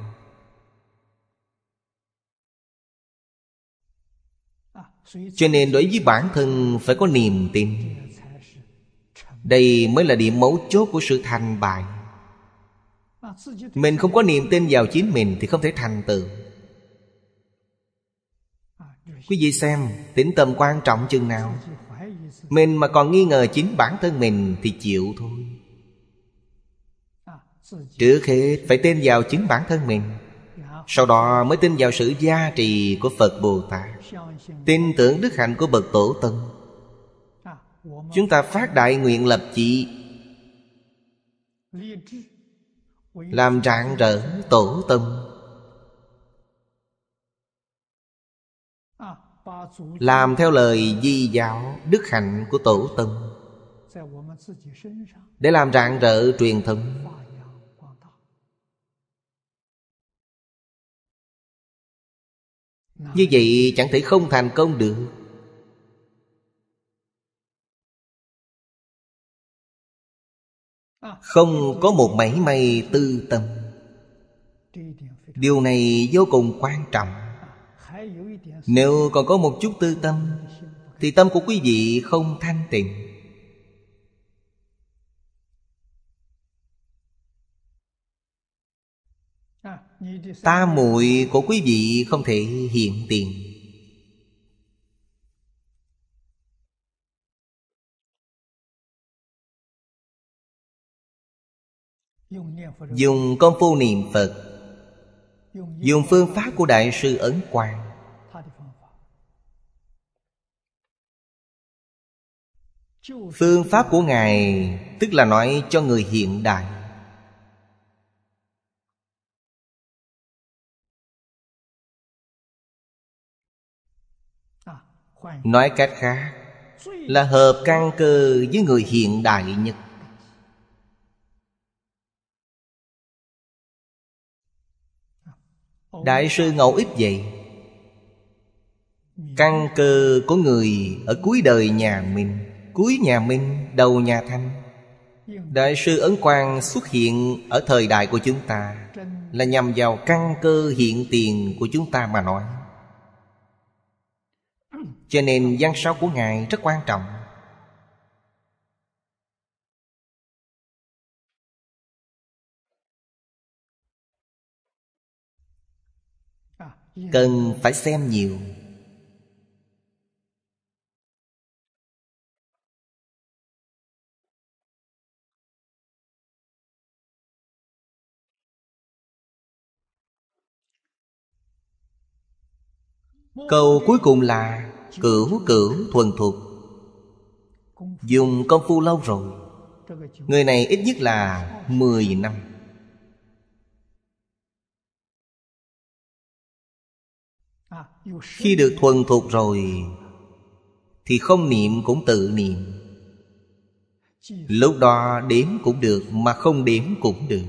A: Cho nên đối với bản thân phải có niềm tin Đây mới là điểm mấu chốt của sự thành bại Mình không có niềm tin vào chính mình thì không thể thành tựu Ờ, Quý vị xem tĩnh tâm quan trọng chừng nào Mình mà còn nghi ngờ chính bản thân mình Thì chịu thôi à, Trước hết phải tin vào chính bản thân mình dạ. Sau đó mới tin vào sự gia trì của Phật Bồ Tát dạ, Tin tưởng đức hạnh của Bậc Tổ Tân à, Chúng ta phát đại nguyện lập chỉ
C: Làm rạng rỡ
A: tổ tâm làm theo lời di giáo đức hạnh của tổ tâm để làm rạng rỡ truyền thống
B: như vậy chẳng thể không thành công được không
A: có một mảy may tư tâm điều này vô cùng quan trọng nếu còn có một chút tư tâm Thì tâm của quý vị không thanh tịnh Ta muội của quý vị không thể hiện tiền Dùng công phu niệm Phật Dùng phương pháp của Đại sư Ấn Quang phương pháp của ngài tức là nói cho người hiện đại nói cách khác là hợp căn cơ với người hiện đại nhất
B: đại sư ngẫu ích vậy
A: căn cơ của người ở cuối đời nhà mình cuối nhà Minh, đầu nhà Thanh Đại sư Ấn Quang xuất hiện ở thời đại của chúng ta Là nhằm vào căn cơ hiện tiền của chúng ta mà nói Cho nên văn sao của Ngài rất quan
B: trọng Cần phải xem nhiều
A: Câu cuối cùng là Cửu cửu thuần thuộc Dùng công phu lâu rồi
C: Người này ít nhất
A: là 10 năm Khi được thuần thuộc rồi Thì không niệm cũng tự niệm Lúc đó đếm cũng được Mà không đếm cũng được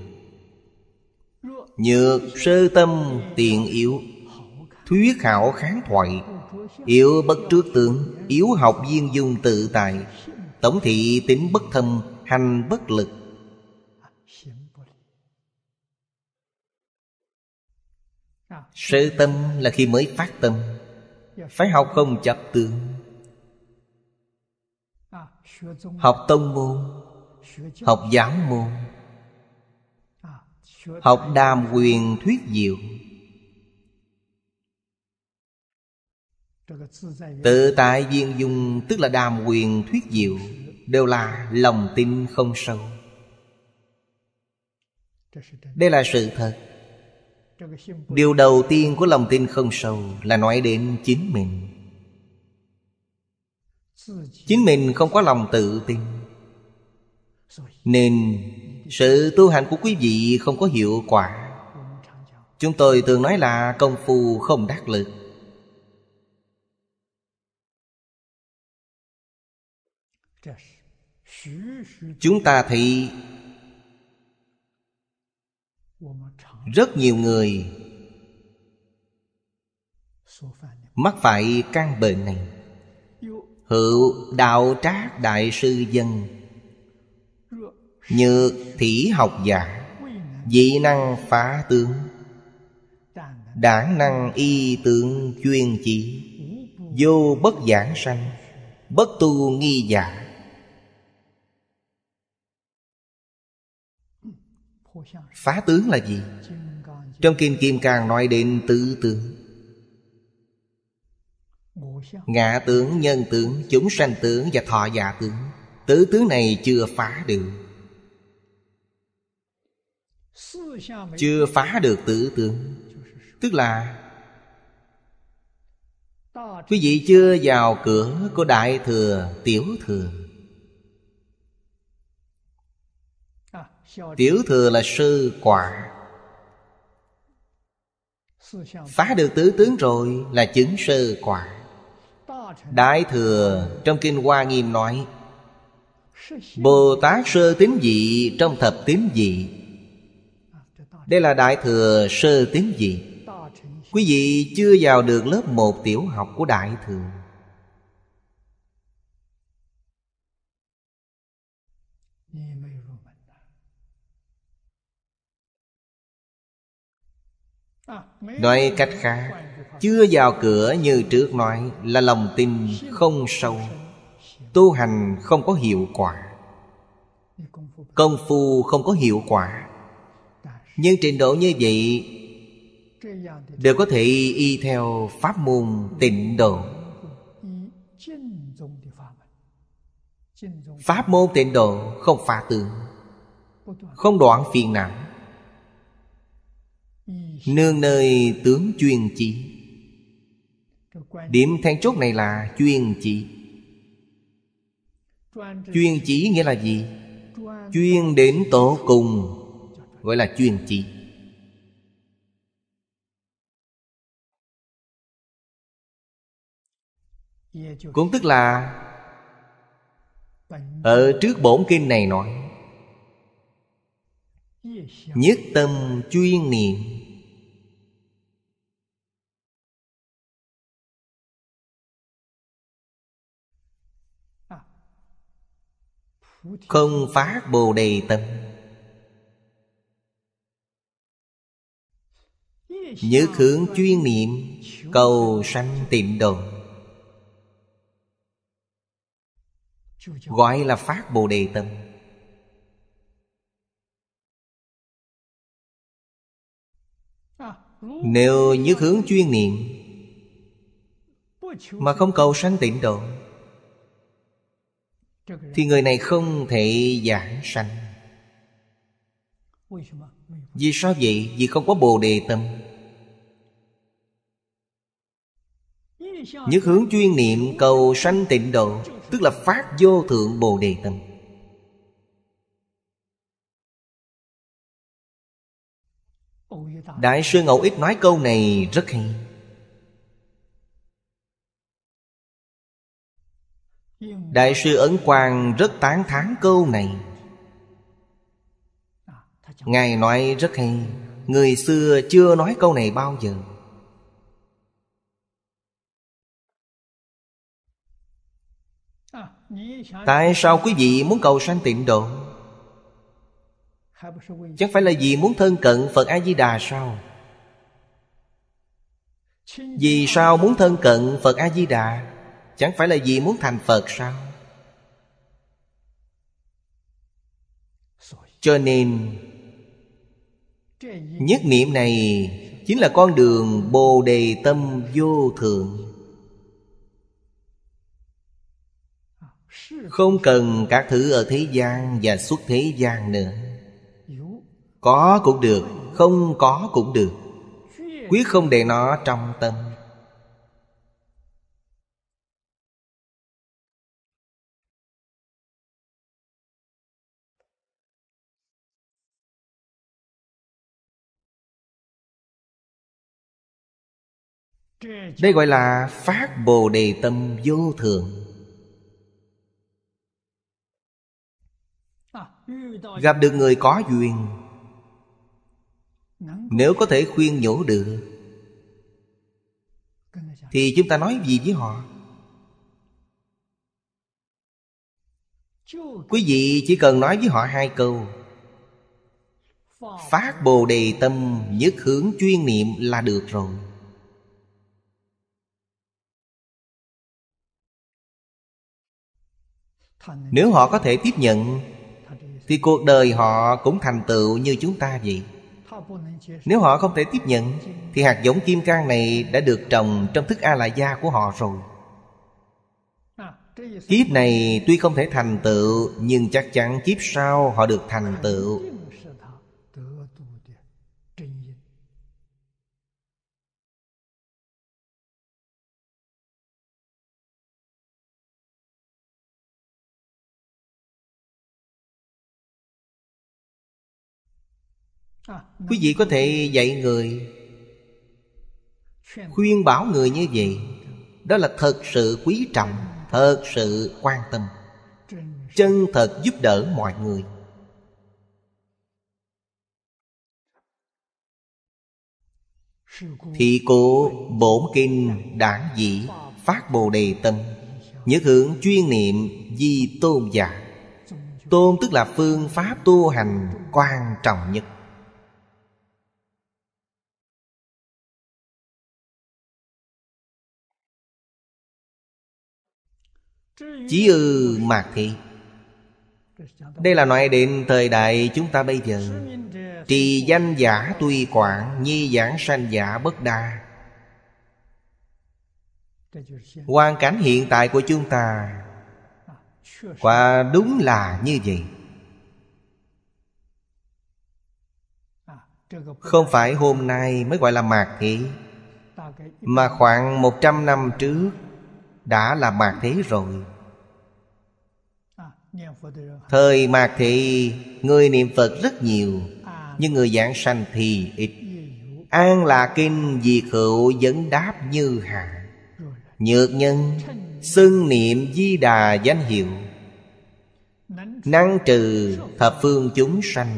A: Nhược sơ tâm tiền yếu Thuyết khảo kháng thoại Yếu bất trước tướng Yếu học viên dung tự tại Tổng thị tính bất thâm Hành bất lực Sơ tâm là khi mới phát tâm Phải học không chấp tướng Học tông môn Học giáo môn Học đàm quyền thuyết diệu Tự tại viên dung tức là đàm quyền thuyết diệu Đều là lòng tin không sâu Đây là sự thật Điều đầu tiên của lòng tin không sâu Là nói đến chính mình Chính mình không có lòng tự tin Nên sự tu hành của quý vị không có hiệu quả Chúng tôi thường nói là công phu không đắc lực chúng ta thấy rất nhiều người mắc phải căn bệnh này hữu đạo trác đại sư dân nhược thỉ học giả dị năng phá tướng đảng năng y tượng chuyên chỉ vô bất giảng sanh bất tu nghi giả phá tướng là gì trong kim kim càng nói đến tứ tướng ngã tướng nhân tướng chúng sanh tướng và thọ giả tướng tứ tướng này chưa phá được chưa phá được tứ tướng tức là quý vị chưa vào cửa của đại thừa tiểu thừa Tiểu thừa là sư quả Phá được tứ tướng rồi là chứng sư quả Đại thừa trong Kinh Hoa Nghiêm nói Bồ Tát sơ tín dị trong thập tín dị Đây là Đại thừa sơ tín dị Quý vị chưa vào được lớp một tiểu học của Đại thừa
B: nói cách khác
A: chưa vào cửa như trước nói là lòng tin không sâu tu hành không có hiệu quả công phu không có hiệu quả nhưng trình độ như vậy đều có thể y theo pháp môn tịnh độ pháp môn tịnh độ không phá tướng không đoạn phiền não Nương nơi tướng chuyên chỉ Điểm then chốt này là chuyên chỉ Chuyên chỉ nghĩa là gì? Chuyên đến tổ cùng Gọi là chuyên chỉ
B: Cũng tức là
A: Ở trước bổn kinh này nói Nhất tâm chuyên niệm không phát bồ đề tâm nhớ hướng chuyên niệm cầu sanh tịnh độ gọi là phát bồ đề tâm nếu nhớ hướng chuyên niệm mà không cầu sanh tịnh độ thì người này không thể giảng sanh vì sao vậy? Vì không có bồ đề tâm Những hướng chuyên niệm cầu sanh tịnh độ Tức là phát vô thượng bồ đề tâm
B: Đại sư Ngẫu ít nói câu này rất hay
A: Đại sư Ấn Quang rất tán thán câu này Ngài nói rất hay Người xưa chưa nói câu này bao giờ Tại sao quý vị muốn cầu sanh tịnh độ Chẳng phải là vì muốn thân cận Phật A-di-đà sao Vì sao muốn thân cận Phật A-di-đà Chẳng phải là vì muốn thành Phật sao Cho nên Nhất niệm này Chính là con đường Bồ Đề Tâm Vô Thượng Không cần các thứ ở thế gian và xuất thế gian nữa Có cũng được, không có cũng được Quyết không để nó trong tâm đây gọi là phát bồ đề tâm vô thường gặp được người có duyên nếu có thể khuyên nhủ được thì chúng ta nói gì với họ quý vị chỉ cần nói với họ hai câu phát bồ đề tâm nhất hướng chuyên niệm là được rồi Nếu họ có thể tiếp nhận Thì cuộc đời họ cũng thành tựu như chúng ta vậy Nếu họ không thể tiếp nhận Thì hạt giống kim cang này đã được trồng trong thức A-la-gia của họ rồi Kiếp này tuy không thể thành tựu Nhưng chắc chắn kiếp sau họ được thành tựu À, quý vị có thể dạy người khuyên bảo người như vậy đó là thật sự quý trọng thật sự quan tâm chân thật giúp đỡ mọi người thì cụ bổn kinh đản dĩ phát bồ đề tâm nhất hướng chuyên niệm di tôn giả tôn tức là phương pháp tu hành quan trọng nhất Chí ư mạc thị Đây là nói đến thời đại chúng ta bây giờ Trì danh giả tuy quản Nhi giảng sanh giả bất đa Hoàn cảnh hiện tại của chúng ta Quả đúng là như vậy Không phải hôm nay mới gọi là mạc thị Mà khoảng 100 năm trước đã là mạc thế rồi thời mạc thị người niệm phật rất nhiều nhưng người giảng sanh thì ít an là kinh diệt hữu dẫn đáp như hạ nhược nhân xưng niệm di đà danh hiệu năng trừ thập phương chúng sanh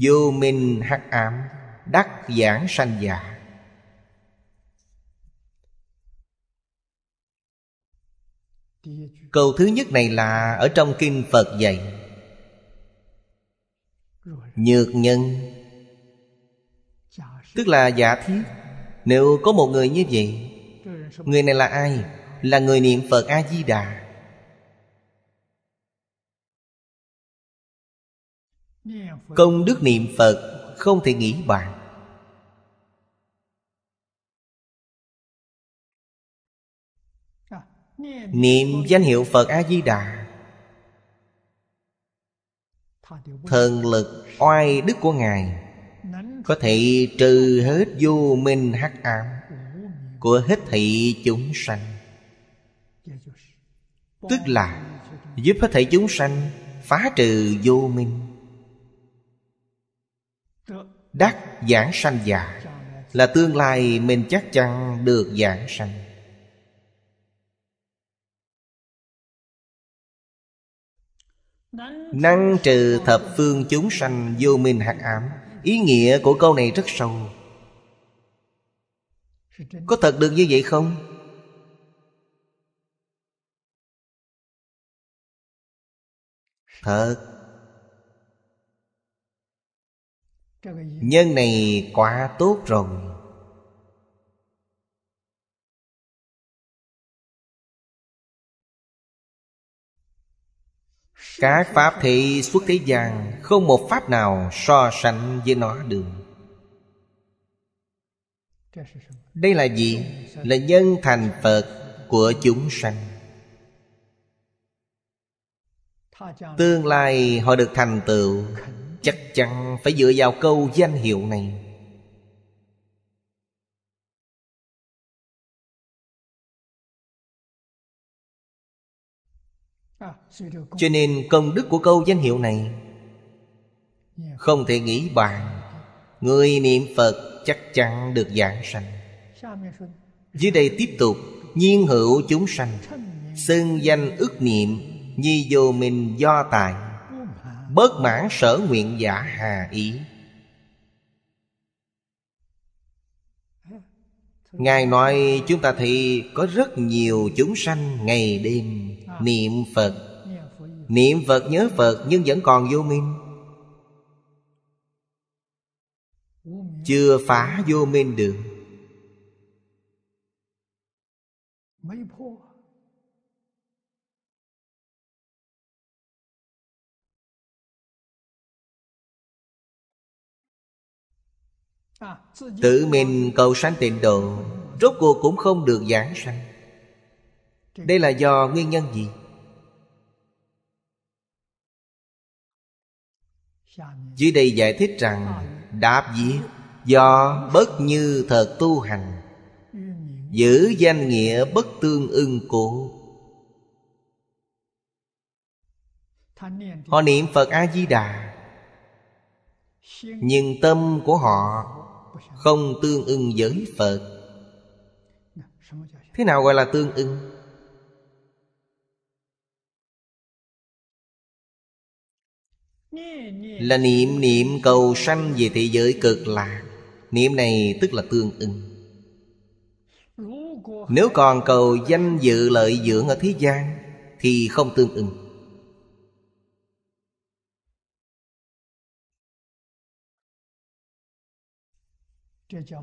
A: vô minh hắc ám đắc giảng sanh giả Câu thứ nhất này là ở trong kinh Phật dạy Nhược nhân Tức là giả thiết Nếu có một người như vậy Người này là ai? Là người niệm Phật A-di-đà
B: Công đức niệm Phật không thể nghĩ bàn niệm danh hiệu phật
A: a di đà thần lực oai đức của ngài có thể trừ hết vô minh hắc ám của hết thị chúng sanh tức là giúp hết thị chúng sanh phá trừ vô minh đắc giảng sanh giả là tương lai mình chắc chắn được giảng sanh năng trừ thập phương chúng sanh vô minh hạt ám ý nghĩa của câu này rất sâu có thật được như vậy không
B: thật nhân này quá tốt rồi
A: Các pháp thị suốt thế gian Không một pháp nào so sánh với nó được Đây là gì? Là nhân thành Phật của chúng sanh Tương lai họ được thành tựu Chắc chắn phải dựa vào câu danh hiệu này cho nên công đức của câu danh hiệu này không thể nghĩ bàn người niệm phật chắc chắn được giảng sanh dưới đây tiếp tục nhiên hữu chúng sanh xưng danh ức niệm nhi vô mình do tài bớt mãn sở nguyện giả hà ý ngài nói chúng ta thì có rất nhiều chúng sanh ngày đêm niệm phật niệm phật nhớ phật nhưng vẫn còn vô minh chưa phá vô minh được
C: à, tự
A: mình cầu sanh tịnh độ rốt cuộc cũng không được giảng sanh đây là do nguyên nhân gì dưới đây giải thích rằng đáp diệt do bất như thật tu hành giữ danh nghĩa bất tương ưng cụ họ niệm phật a di đà nhưng tâm của họ không tương ưng với phật dạ, thế nào gọi là tương ưng
B: Là niệm
A: niệm cầu sanh về thế giới cực lạc Niệm này tức là tương ưng Nếu còn cầu danh dự lợi dưỡng ở thế gian Thì không tương ưng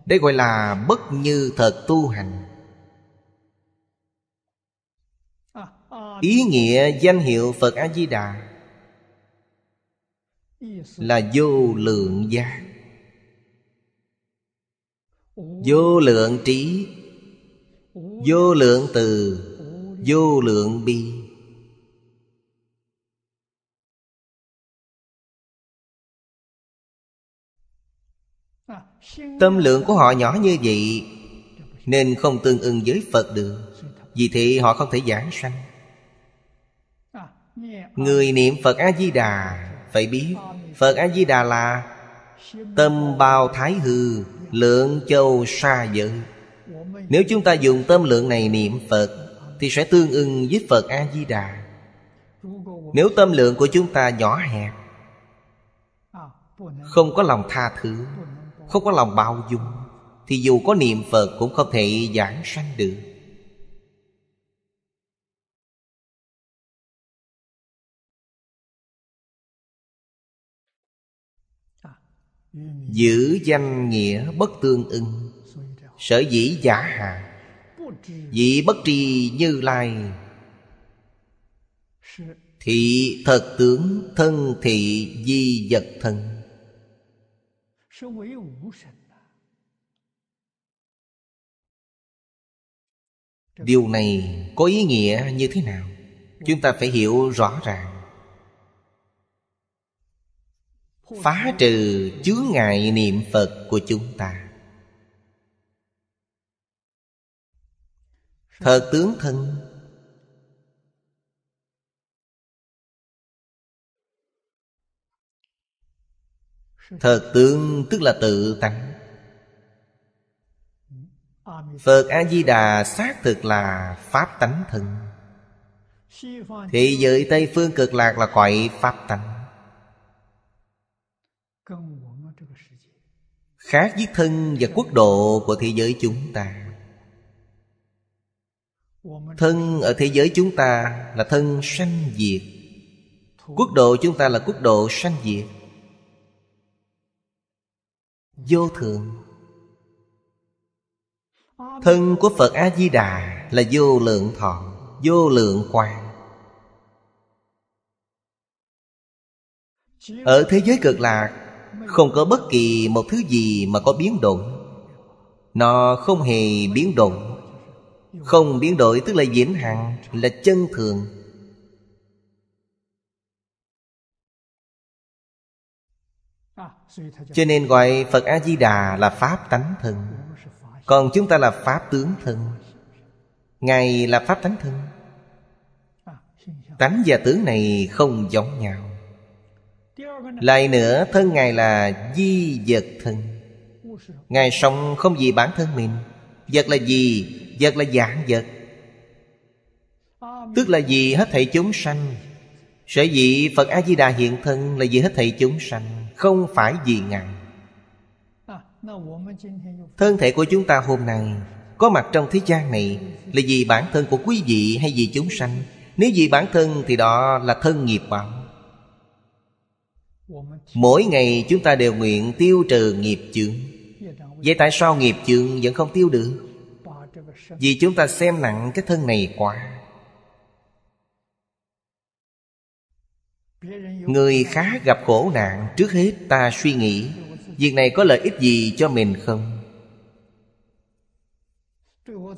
B: Đây gọi là bất như
A: thật tu hành Ý nghĩa danh hiệu Phật A-di-đà là vô lượng gia, vô lượng trí vô lượng từ vô lượng bi tâm lượng của họ nhỏ như vậy nên không tương ưng với phật được vì thế họ không thể giảng sanh người niệm phật a di đà phải biết phật a di đà là tâm bao thái hư lượng châu xa dự nếu chúng ta dùng tâm lượng này niệm phật thì sẽ tương ưng với phật a di đà nếu tâm lượng của chúng ta nhỏ hẹp không có lòng tha thứ không có lòng bao dung thì dù có niệm phật cũng không thể giảng sanh được Giữ danh nghĩa bất tương ưng Sở dĩ giả hạ Dĩ bất tri như lai Thị thật tướng thân thị di vật thân Điều này có ý nghĩa như thế nào? Chúng ta phải hiểu rõ ràng phá trừ chứa ngại niệm phật của chúng ta Thật tướng thân thật tướng tức là tự tánh phật a di đà xác thực là pháp tánh thân thế giới tây phương cực lạc là gọi pháp tánh khác với thân và quốc độ của thế giới chúng ta thân ở thế giới chúng ta là thân sanh diệt quốc độ chúng ta là quốc độ sanh diệt vô thường. thân của phật a di đà là vô lượng thọ vô lượng quang ở thế giới cực lạc không có bất kỳ một thứ gì mà có biến đổi Nó không hề biến đổi Không biến đổi tức là diễn hằng Là chân thường Cho nên gọi Phật A-di-đà là Pháp tánh thân Còn chúng ta là Pháp tướng thân Ngài là Pháp tánh thân Tánh và tướng này không giống nhau lại nữa thân ngài là di vật thân ngài sống không vì bản thân mình vật là gì vật là dạng vật tức là gì hết thảy chúng sanh sở dĩ phật a di đà hiện thân là vì hết thảy chúng sanh không phải vì ngài thân thể của chúng ta hôm nay có mặt trong thế gian này là vì bản thân của quý vị hay vì chúng sanh nếu vì bản thân thì đó là thân nghiệp báo Mỗi ngày chúng ta đều nguyện tiêu trừ nghiệp chướng Vậy tại sao nghiệp chướng vẫn không tiêu được? Vì chúng ta xem nặng cái thân này quá Người khác gặp khổ nạn Trước hết ta suy nghĩ Việc này có lợi ích gì cho mình không?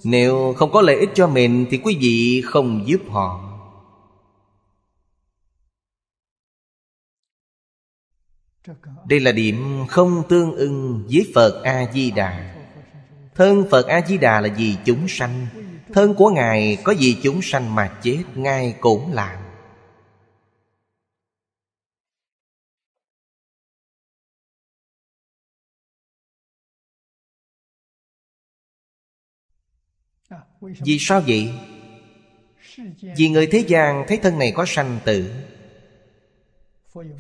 A: Nếu không có lợi ích cho mình Thì quý vị không giúp họ đây là điểm không tương ưng với phật a di đà thân phật a di đà là gì chúng sanh thân của ngài có gì chúng sanh mà chết ngài cũng làm vì sao vậy vì người thế gian thấy thân này có sanh tử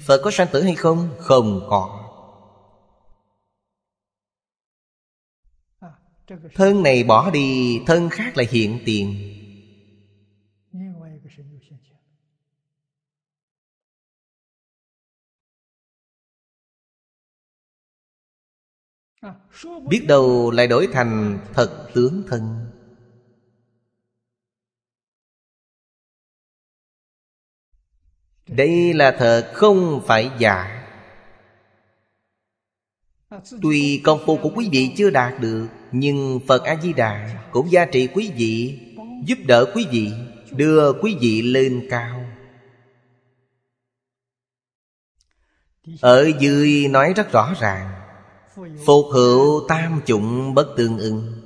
A: Phật có sanh tử hay không? Không có
C: Thân này bỏ
A: đi Thân khác lại hiện tiền
B: Biết đâu lại đổi thành thật tướng thân
A: đây là thật không phải giả tuy công phu của quý vị chưa đạt được nhưng phật a di đà cũng gia trị quý vị giúp đỡ quý vị đưa quý vị lên cao ở dưới nói rất rõ ràng phục hữu tam chủng bất tương ưng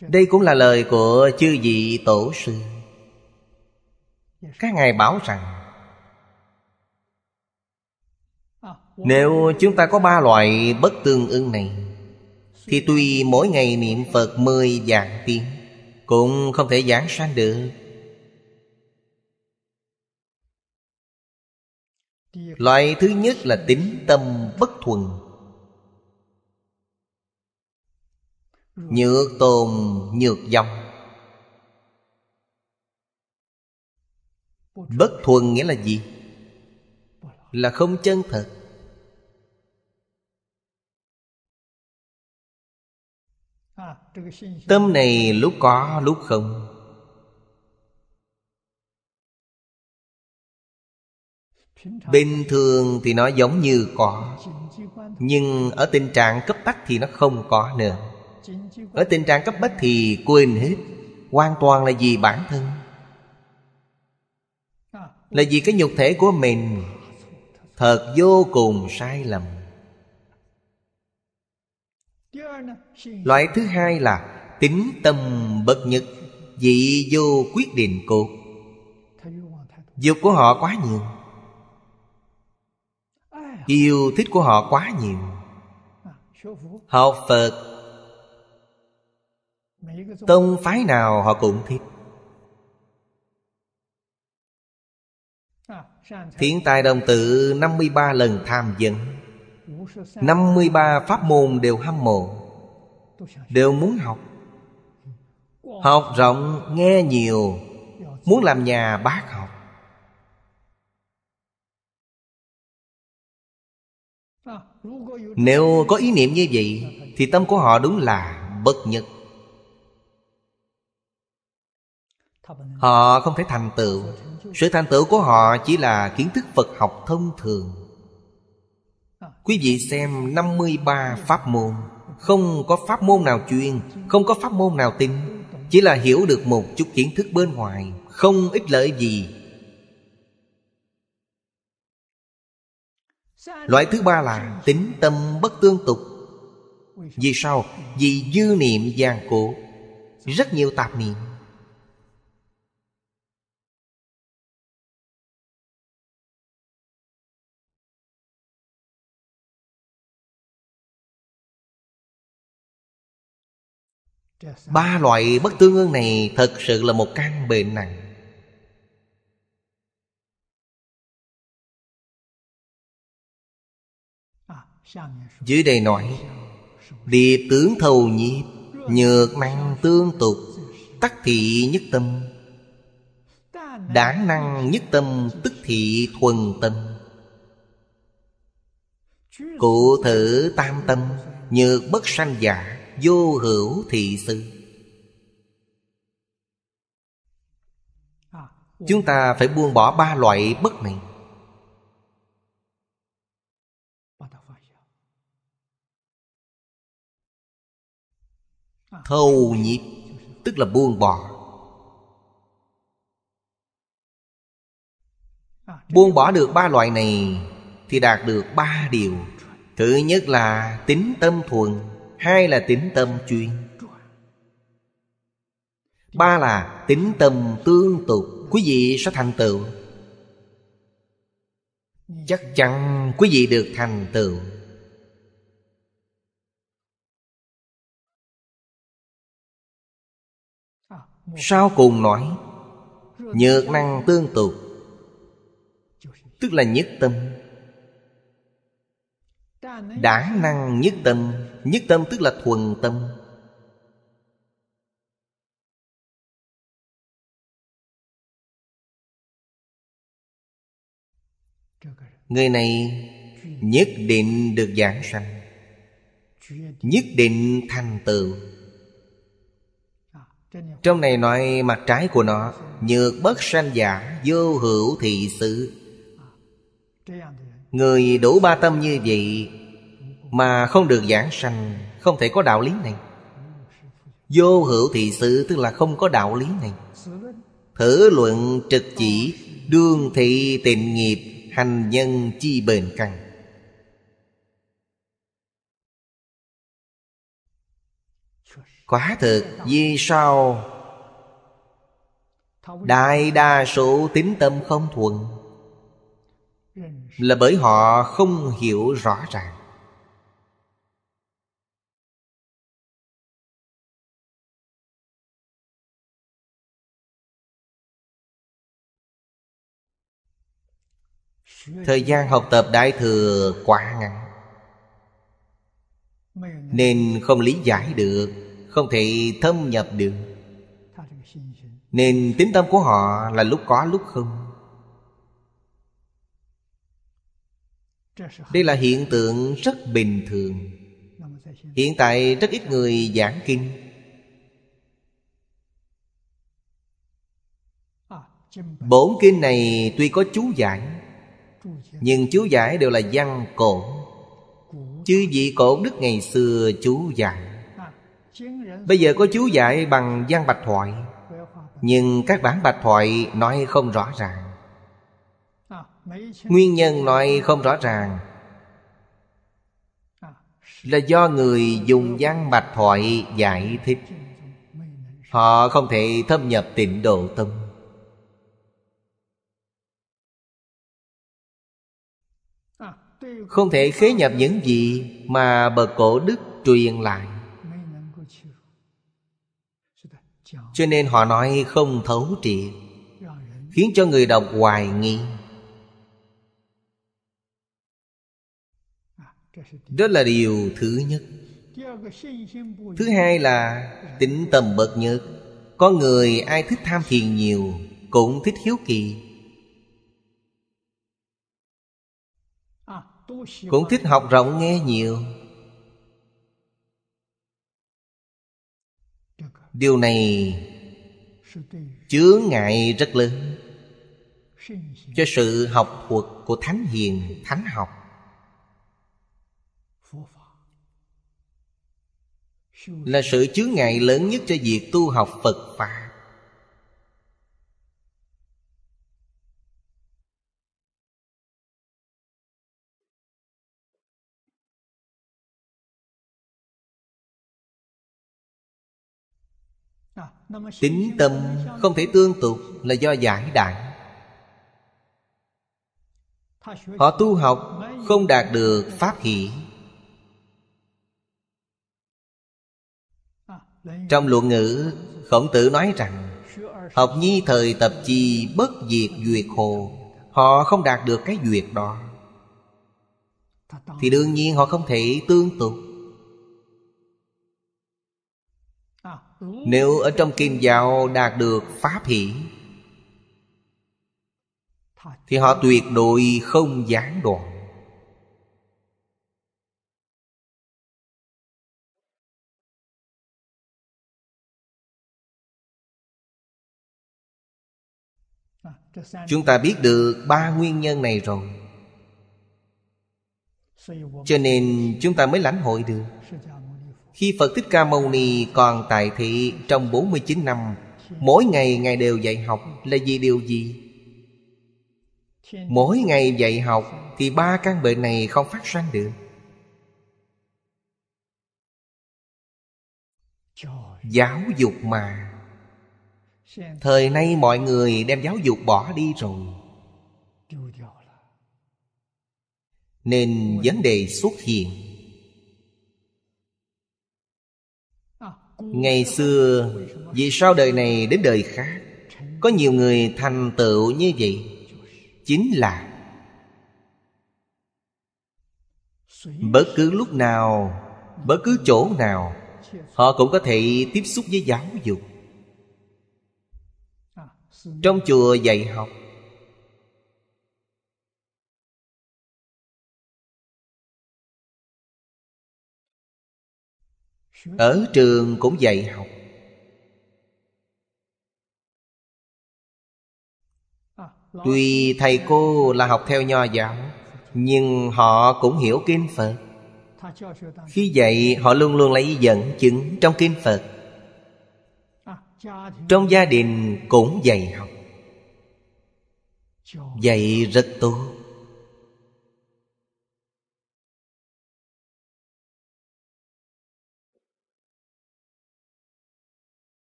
A: Đây cũng là lời của chư vị tổ sư dạ, Các ngài bảo rằng à, Nếu chúng ta có ba loại bất tương ứng này Thì tuy mỗi ngày niệm Phật mười dạng tiếng Cũng không thể giảng sanh được Loại thứ nhất là tính tâm bất thuần Nhược tồn nhược dòng Bất thuần nghĩa là gì? Là không chân thật Tâm này lúc có lúc không Bình thường thì nó giống như có Nhưng ở tình trạng cấp bách thì nó không có nữa ở tình trạng cấp bách thì quên hết hoàn toàn là vì bản thân là vì cái nhục thể của mình thật vô cùng sai lầm loại thứ hai là tính tâm bất nhật dị vô quyết định cột dục của họ quá nhiều yêu thích của họ quá nhiều học phật tông phái nào họ cũng thích
C: à, Thiện tài đồng
A: tự 53 lần tham dẫn
C: 53
A: pháp môn đều hâm mộ Đều muốn học Học rộng nghe nhiều Muốn làm nhà bác
B: học
C: à,
A: Nếu có ý niệm như vậy Thì tâm của họ đúng là bất nhật Họ không thể thành tựu Sự thành tựu của họ chỉ là kiến thức Phật học thông thường Quý vị xem 53 pháp môn Không có pháp môn nào chuyên Không có pháp môn nào tin Chỉ là hiểu được một chút kiến thức bên ngoài Không ích lợi gì Loại thứ ba là tính tâm bất tương tục Vì sao? Vì dư niệm giang cố Rất nhiều tạp niệm
B: Ba loại bất tương ương này thật sự là một căn bệnh nặng
A: Dưới đây nói Địa tướng thầu nhiệt, Nhược năng tương tục Tắc thị nhất tâm Đáng năng nhất tâm Tức thị thuần tâm Cụ thử tam tâm Nhược bất sanh giả vô hữu thị sư à, chúng ta phải buông bỏ ba loại bất này à. thâu nhịp tức là buông bỏ à, buông bỏ được ba loại này thì đạt được ba điều thứ nhất là tính tâm thuần hai là tính tâm chuyên ba là tính tâm tương tục quý vị sẽ thành tựu chắc chắn quý vị được thành tựu sau cùng nói
B: nhược năng
A: tương tục tức là nhất tâm đã năng nhất tâm Nhất tâm tức là thuần tâm Người này nhất định được giảng sanh Nhất định thành tựu Trong này nói mặt trái của nó Nhược bất sanh giả Vô hữu thị sự Người đủ ba tâm như vậy mà không được giảng sanh Không thể có đạo lý này Vô hữu thị sự tức là không có đạo lý này Thử luận trực chỉ Đương thị tình nghiệp Hành nhân chi bền căn quá thực vì sao Đại đa số tính tâm không thuận Là bởi họ không hiểu rõ ràng Thời gian học tập Đại Thừa quá ngắn Nên không lý giải được Không thể thâm nhập được Nên tính tâm của họ là lúc có lúc không Đây là hiện tượng rất bình thường Hiện tại rất ít người giảng kinh Bổn kinh này tuy có chú giải nhưng chú giải đều là văn cổ chư vị cổ đức ngày xưa chú giải bây giờ có chú giải bằng văn bạch thoại nhưng các bản bạch thoại nói không rõ ràng nguyên nhân nói không rõ ràng là do người dùng văn bạch thoại giải thích họ không thể thâm nhập tịnh độ tâm Không thể khế nhập những gì Mà bậc cổ đức truyền lại Cho nên họ nói không thấu triệt Khiến cho người đọc hoài nghi Đó là điều thứ nhất
C: Thứ hai là
A: tính tầm bậc nhất Có người ai thích tham thiền nhiều Cũng thích hiếu kỳ cũng thích học rộng nghe nhiều điều này chướng ngại rất lớn cho sự học thuật của thánh hiền thánh học là sự chướng ngại lớn nhất cho việc tu học phật pháp tính tâm không thể tương tục là do giải đại họ tu học không đạt được pháp hỷ trong luận ngữ khổng tử nói rằng học nhi thời tập chi bất diệt duyệt hồ họ không đạt được cái duyệt đó thì đương nhiên họ không thể tương tục Nếu ở trong kim giáo đạt được pháp hỷ Thì họ tuyệt đối không gián đoạn
B: Chúng ta biết được
A: ba nguyên nhân này rồi Cho nên chúng ta mới lãnh hội được khi Phật Thích Ca Mâu Ni còn tại thị trong 49 năm Mỗi ngày Ngài đều dạy học là vì điều gì? Mỗi ngày dạy học thì ba căn bệnh này không phát sanh được Giáo dục mà Thời nay mọi người đem giáo dục bỏ đi rồi Nên vấn đề xuất hiện Ngày xưa Vì sao đời này đến đời khác Có nhiều người thành tựu như vậy Chính là Bất cứ lúc nào Bất cứ chỗ nào Họ cũng có thể tiếp xúc với giáo dục Trong chùa dạy học
B: ở trường cũng dạy học
A: tuy thầy cô là học theo nho giáo nhưng họ cũng hiểu kinh phật khi dạy họ luôn luôn lấy dẫn chứng trong kinh phật trong gia đình cũng dạy học dạy rất tốt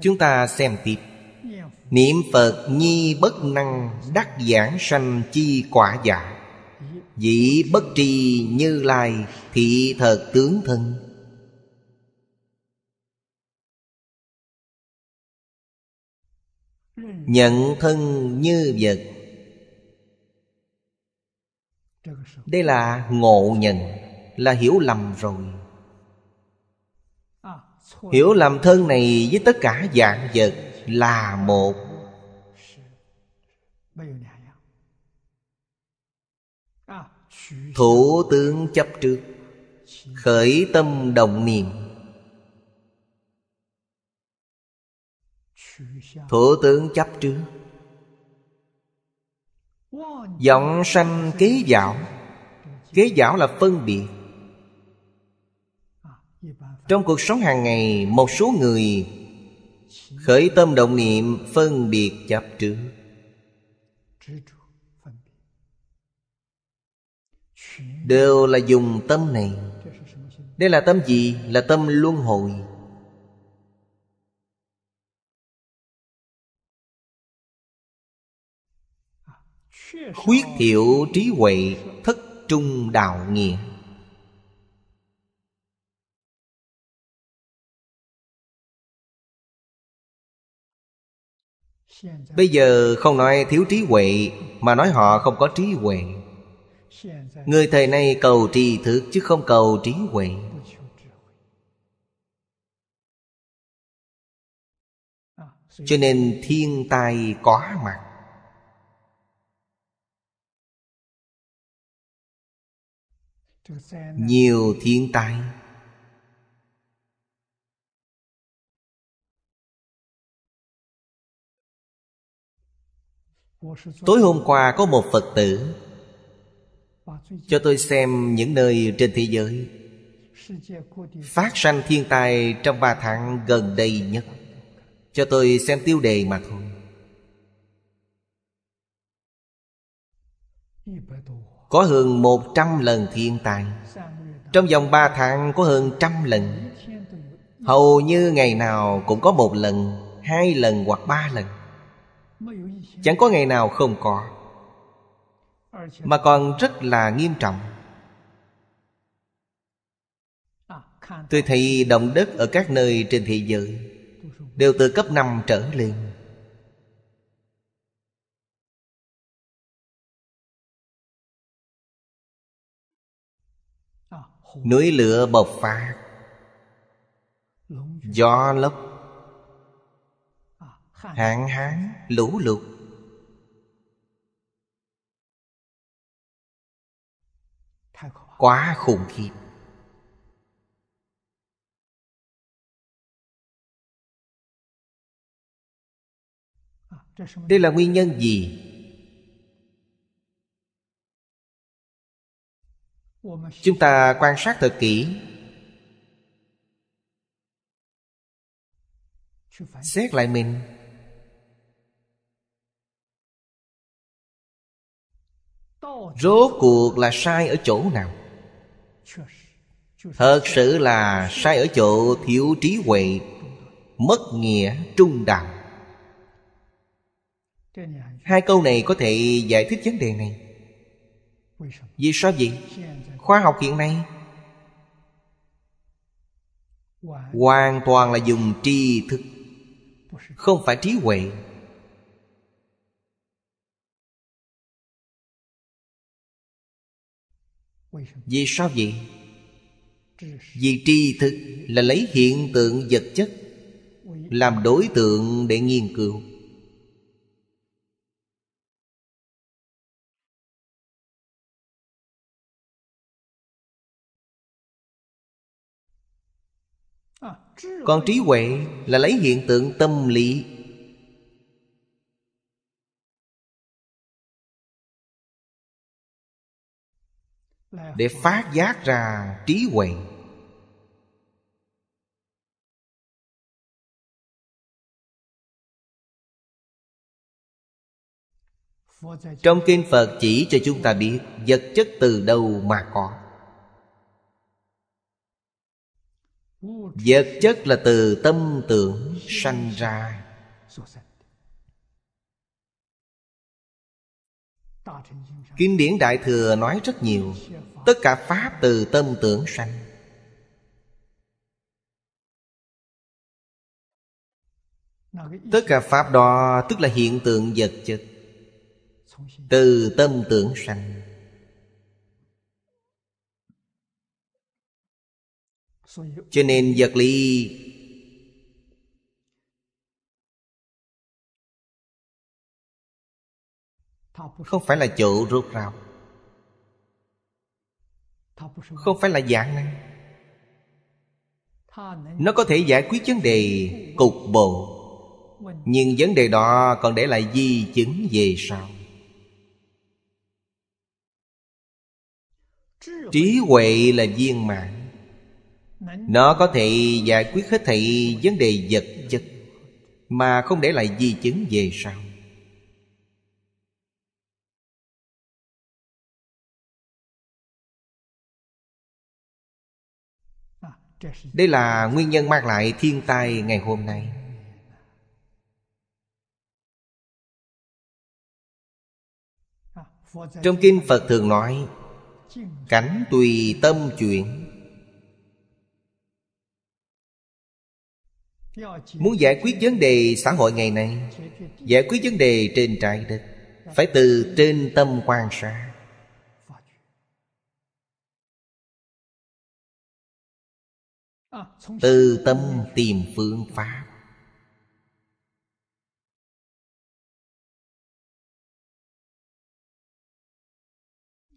A: Chúng ta xem tiếp Niệm Phật nhi bất năng đắc giảng sanh chi quả giả Dĩ bất tri như lai thị thật tướng thân Nhận thân như vật Đây là ngộ nhận Là hiểu lầm rồi hiểu lầm thân này với tất cả dạng vật là một thủ tướng chấp trước khởi tâm đồng niệm thủ tướng chấp trước vọng sanh kế dạo kế dạo là phân biệt trong cuộc sống hàng ngày một số người khởi tâm động niệm phân biệt chấp trước đều là dùng tâm này đây là tâm gì là tâm luân hồi
B: khuyết thiệu trí huệ thất trung đạo nghĩa
A: Bây giờ không nói thiếu trí huệ Mà nói họ không có trí huệ Người thời nay cầu tri thức chứ không cầu trí huệ Cho nên thiên
B: tai có mặt Nhiều thiên tai
C: Tối hôm
A: qua có một Phật tử Cho tôi xem những nơi trên thế giới Phát sanh thiên tai trong ba tháng gần đây nhất Cho tôi xem tiêu đề mà thôi Có hơn một trăm lần thiên tai Trong vòng ba tháng có hơn trăm lần Hầu như ngày nào cũng có một lần Hai lần hoặc ba lần chẳng có ngày nào không có
C: mà còn rất
A: là nghiêm trọng tôi thấy động đất ở các nơi trên thế giới đều từ cấp 5 trở lên núi lửa bộc phát gió lốc hạn hán
B: lũ lụt quá khủng khiếp
A: ờ, đây là nguyên nhân gì chúng ta quan sát thật kỹ xét lại mình
B: rốt cuộc
A: là sai ở chỗ nào thật sự là sai ở chỗ thiếu trí huệ mất nghĩa trung đạo hai câu này có thể giải thích vấn đề này vì sao vậy khoa học hiện nay hoàn toàn là dùng tri thức không phải trí huệ Vì sao vậy? Vì tri thức là lấy hiện tượng vật chất Làm đối tượng để nghiên cứu
B: Còn trí huệ là lấy hiện tượng tâm lý để phát giác ra trí huệ
A: trong kinh phật chỉ cho chúng ta biết vật chất từ đâu mà có vật chất là từ tâm tưởng sanh ra Kinh điển Đại Thừa nói rất nhiều Tất cả Pháp từ tâm tưởng sanh Tất cả Pháp đó tức là hiện tượng vật chất Từ tâm tưởng sanh Cho nên
B: vật lý
A: không phải là chịu rốt rào không phải là dạng năng nó có thể giải quyết vấn đề cục bộ nhưng vấn đề đó còn để lại di chứng về sau trí huệ là viên mãn nó có thể giải quyết hết thảy vấn đề vật chất mà không để lại di chứng về sau
B: đây là nguyên nhân mang lại thiên tai ngày hôm nay trong kinh phật thường nói
A: cảnh tùy tâm chuyển muốn giải quyết vấn đề xã hội ngày nay giải quyết vấn đề trên trái đất phải từ trên tâm quan sát
B: từ tâm tìm phương pháp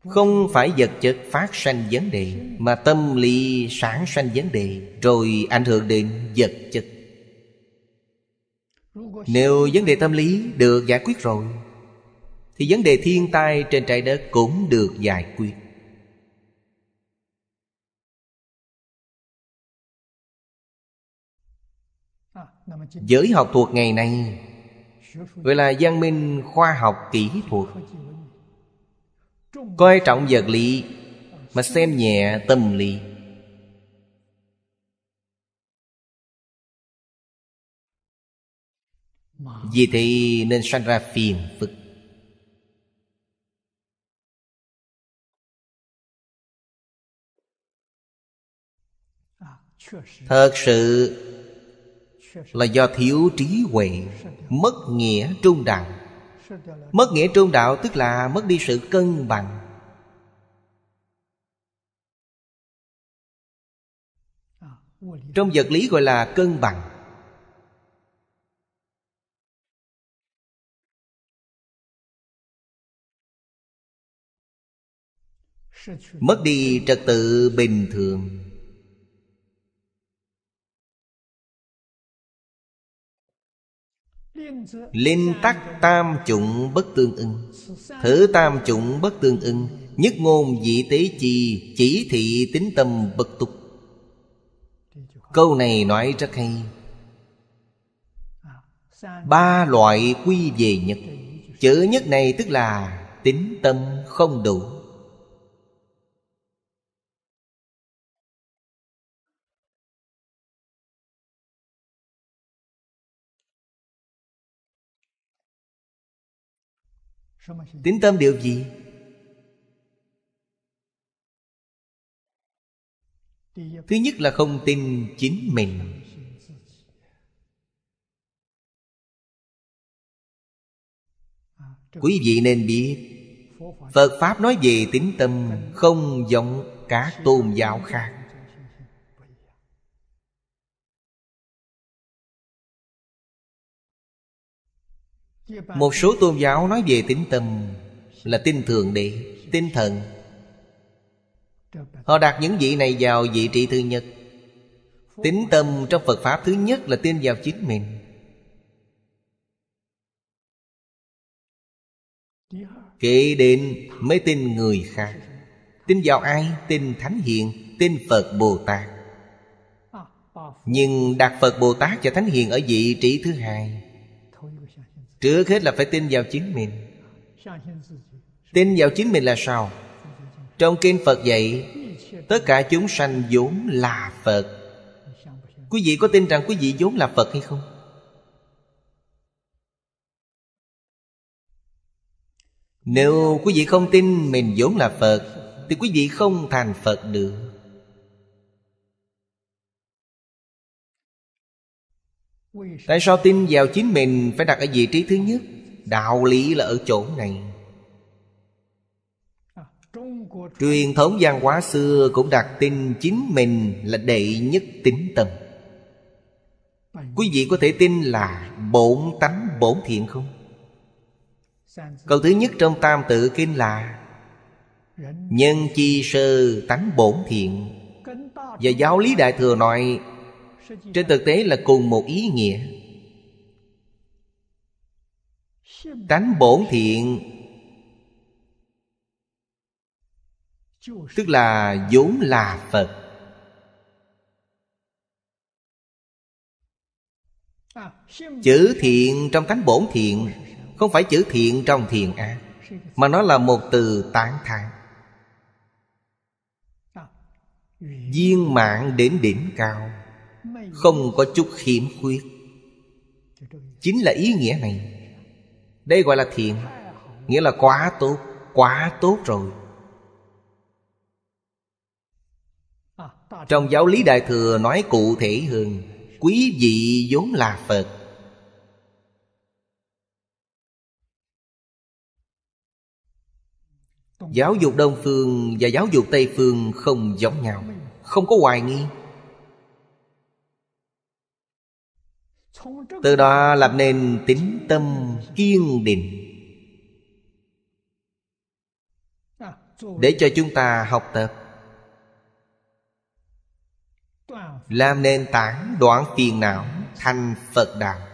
B: không
A: phải vật chất phát sanh vấn đề mà tâm lý sản sanh vấn đề rồi ảnh hưởng đến vật chất nếu vấn đề tâm lý được giải quyết rồi thì vấn đề thiên tai trên trái đất cũng được giải quyết giới học thuộc ngày nay gọi là văn minh khoa học kỹ thuật coi trọng vật lý mà xem nhẹ tâm lý
B: vì thì nên sanh ra phiền phức thật
A: sự là do thiếu trí huệ mất nghĩa trung đạo mất nghĩa trung đạo tức là mất đi sự cân bằng trong
B: vật lý gọi là cân bằng mất đi trật tự bình thường
C: Linh tắc
A: tam chủng bất tương ưng Thử tam chủng bất tương ưng Nhất ngôn dị tế chi Chỉ thị tính tâm bất tục Câu này nói rất hay Ba loại quy về nhất Chữ nhất này tức là Tính tâm không đủ
B: tính tâm điều gì thứ nhất là không tin chính mình
A: à, quý vị nên biết phật pháp nói về tính tâm không giống các tôn giáo khác một số tôn giáo nói về tính tâm là tin thượng đệ tinh thần họ đặt những vị này vào vị trí thứ nhất tính tâm trong phật pháp thứ nhất là tin vào chính mình Kể đến mới tin người khác Tin vào ai? Tin Thánh Hiền Tin Phật Bồ Tát Nhưng đặt Phật Bồ Tát và Thánh Hiền ở vị trí thứ hai Trước hết là phải tin vào chính mình Tin vào chính mình là sao? Trong kinh Phật dạy Tất cả chúng sanh vốn là Phật Quý vị có tin rằng quý vị vốn là Phật hay không? Nếu quý vị không tin mình vốn là Phật Thì quý vị không thành Phật được Tại sao tin vào chính mình phải đặt ở vị trí thứ nhất? Đạo lý là ở chỗ này Truyền thống văn hóa xưa cũng đặt tin chính mình là đệ nhất tính tần Quý vị có thể tin là bổn tánh bổn thiện không? Câu thứ nhất trong tam tự kinh là Nhân chi sơ tánh bổn thiện Và giáo lý đại thừa nói trên thực tế là cùng một ý nghĩa tánh bổn thiện tức là vốn là phật
C: chữ thiện
A: trong tánh bổn thiện không phải chữ thiện trong thiền an mà nó là một từ tán thán viên mạng đến đỉnh cao không có chút khiếm khuyết chính là ý nghĩa này đây gọi là thiện nghĩa là quá tốt quá tốt rồi trong giáo lý đại thừa nói cụ thể hơn quý vị vốn là phật giáo dục đông phương và giáo dục tây phương không giống nhau không có hoài nghi từ đó lập nên tính tâm kiên định để cho chúng ta học tập làm nền tảng đoạn phiền não thành phật đạo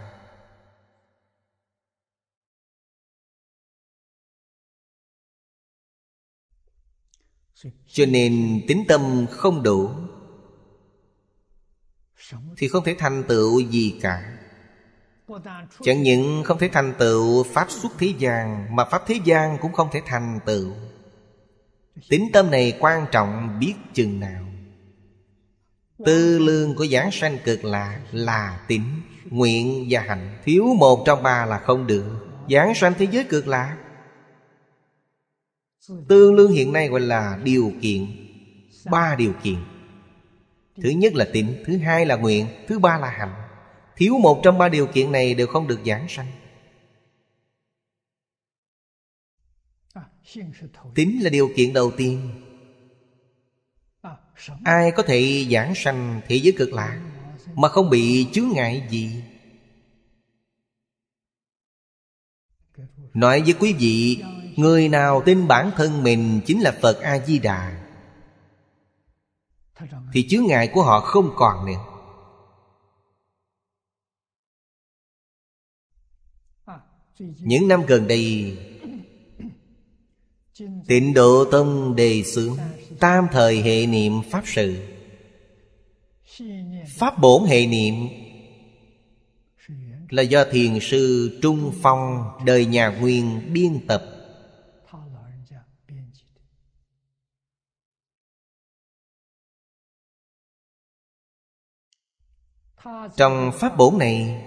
A: cho nên tính tâm không đủ thì không thể thành tựu gì cả Chẳng những không thể thành tựu Pháp xuất thế gian Mà Pháp thế gian cũng không thể thành tựu Tính tâm này quan trọng biết chừng nào Tư lương của giảng sanh cực lạc là, là tính Nguyện và hạnh Thiếu một trong ba là không được Giảng sanh thế giới cực lạc Tư lương hiện nay gọi là điều kiện Ba điều kiện Thứ nhất là tính Thứ hai là nguyện Thứ ba là hạnh Thiếu một trong ba điều kiện này đều không được giảng sanh Tính là điều kiện đầu tiên Ai có thể giảng sanh thế giới cực lạc Mà không bị chướng ngại gì Nói với quý vị Người nào tin bản thân mình chính là Phật A-di-đà Thì chướng ngại của họ không còn nữa những năm gần đây tịnh độ tông đề xướng tam thời hệ niệm pháp sự pháp bổn hệ niệm là do thiền sư trung phong đời nhà nguyên biên tập trong pháp bổn này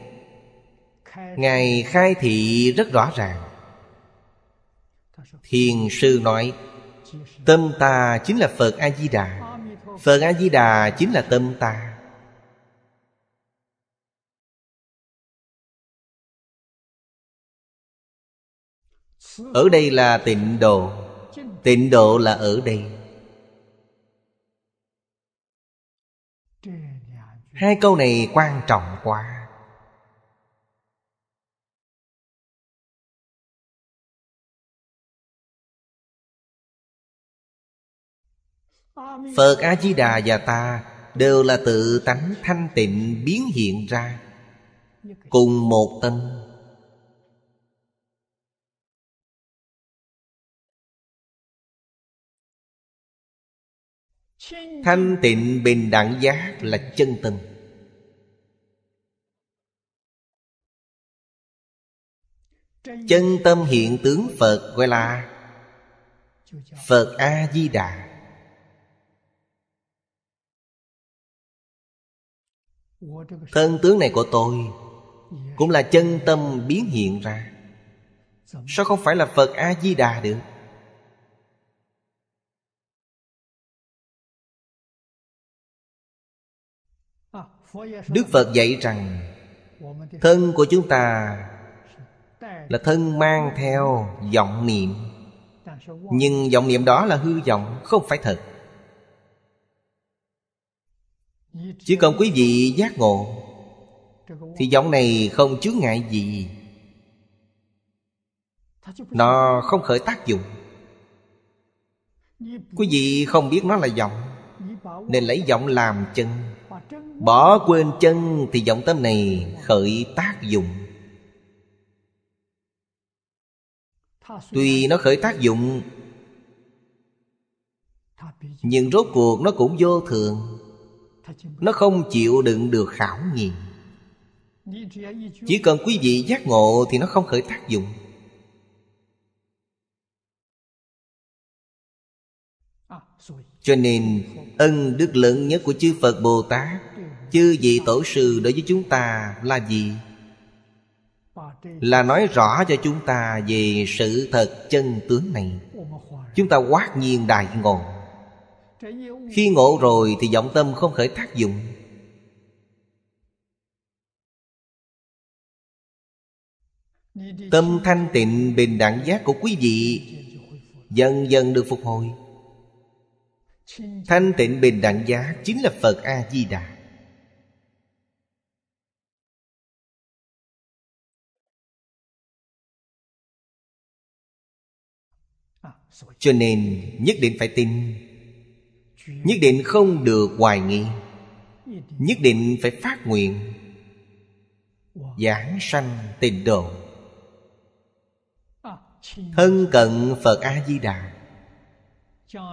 A: ngài khai thị rất rõ ràng thiền sư nói tâm ta chính là phật a di đà phật a di đà chính là tâm ta ở đây là tịnh độ tịnh độ là ở đây hai
B: câu này quan trọng quá
A: phật a di đà và ta đều là tự tánh thanh tịnh biến hiện ra cùng một tâm
B: thanh tịnh bình đẳng giác là chân tâm
A: chân tâm hiện tướng phật gọi là phật a di đà thân tướng này của tôi cũng là chân tâm biến hiện ra sao không phải là phật a di đà được đức phật dạy rằng thân của chúng ta là thân mang theo vọng niệm nhưng vọng niệm đó là hư vọng không phải thật chỉ cần quý vị giác ngộ Thì giọng này không chướng ngại gì Nó không khởi tác dụng Quý vị không biết nó là giọng Nên lấy giọng làm chân Bỏ quên chân thì giọng tâm này khởi tác dụng Tuy nó khởi tác dụng Nhưng rốt cuộc nó cũng vô thường nó không chịu đựng được khảo nghiệm
C: chỉ cần quý vị giác
A: ngộ thì nó không khởi tác dụng cho nên ân đức lớn nhất của chư phật bồ tát chư vị tổ sư đối với chúng ta là gì là nói rõ cho chúng ta về sự thật chân tướng này chúng ta quát nhiên đại ngộ khi ngộ rồi thì vọng tâm không khởi tác dụng Tâm thanh tịnh bình đẳng giác của quý vị Dần dần được phục hồi Thanh tịnh bình đẳng giác chính là Phật A-di-đà Cho nên nhất định phải tin nhất định không được hoài nghi nhất định phải phát nguyện giảng sanh tịnh độ thân cận phật a di đà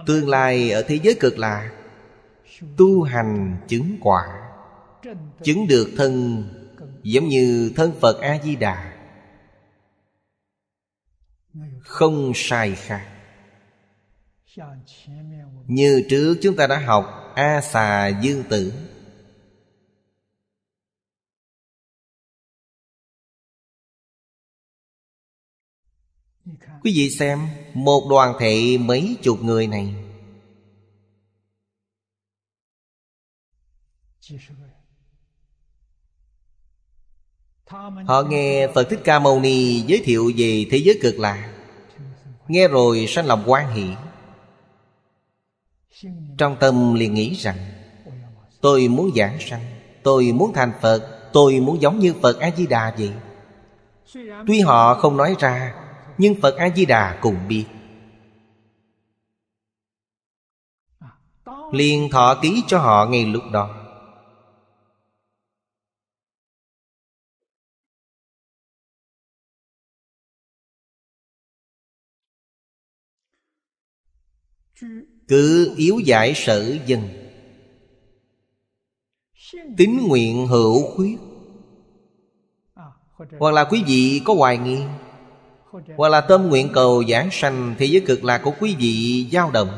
A: tương lai ở thế giới cực lạ tu hành chứng quả chứng được thân giống như thân phật a di đà không sai khác như trước chúng ta đã học A xà dương tử Quý vị xem Một đoàn thể mấy chục người này Họ nghe Phật Thích Ca Mâu Ni giới thiệu về thế giới cực lạ Nghe rồi sanh lòng quan hệ trong tâm liền nghĩ rằng Tôi muốn giảng sanh Tôi muốn thành Phật Tôi muốn giống như Phật A-di-đà vậy Tuy họ không nói ra Nhưng Phật A-di-đà cũng biết liền thọ ký cho họ ngay lúc đó cứ yếu giải sở dân Tín nguyện hữu khuyết Hoặc là quý vị có hoài nghi Hoặc là tâm nguyện cầu giảng sanh Thế giới cực lạc của quý vị dao động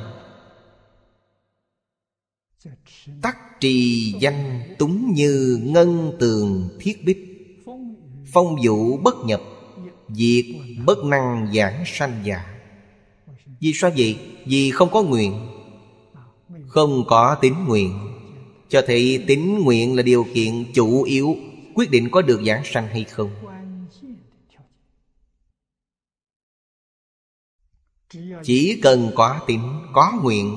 A: Tắc trì danh túng như ngân tường thiết bích Phong vũ bất nhập Diệt bất năng giảng sanh giả vì sao vậy? Vì không có nguyện Không có tín nguyện Cho thấy tín nguyện là điều kiện chủ yếu Quyết định có được giảng sanh hay không Chỉ cần có tín, có nguyện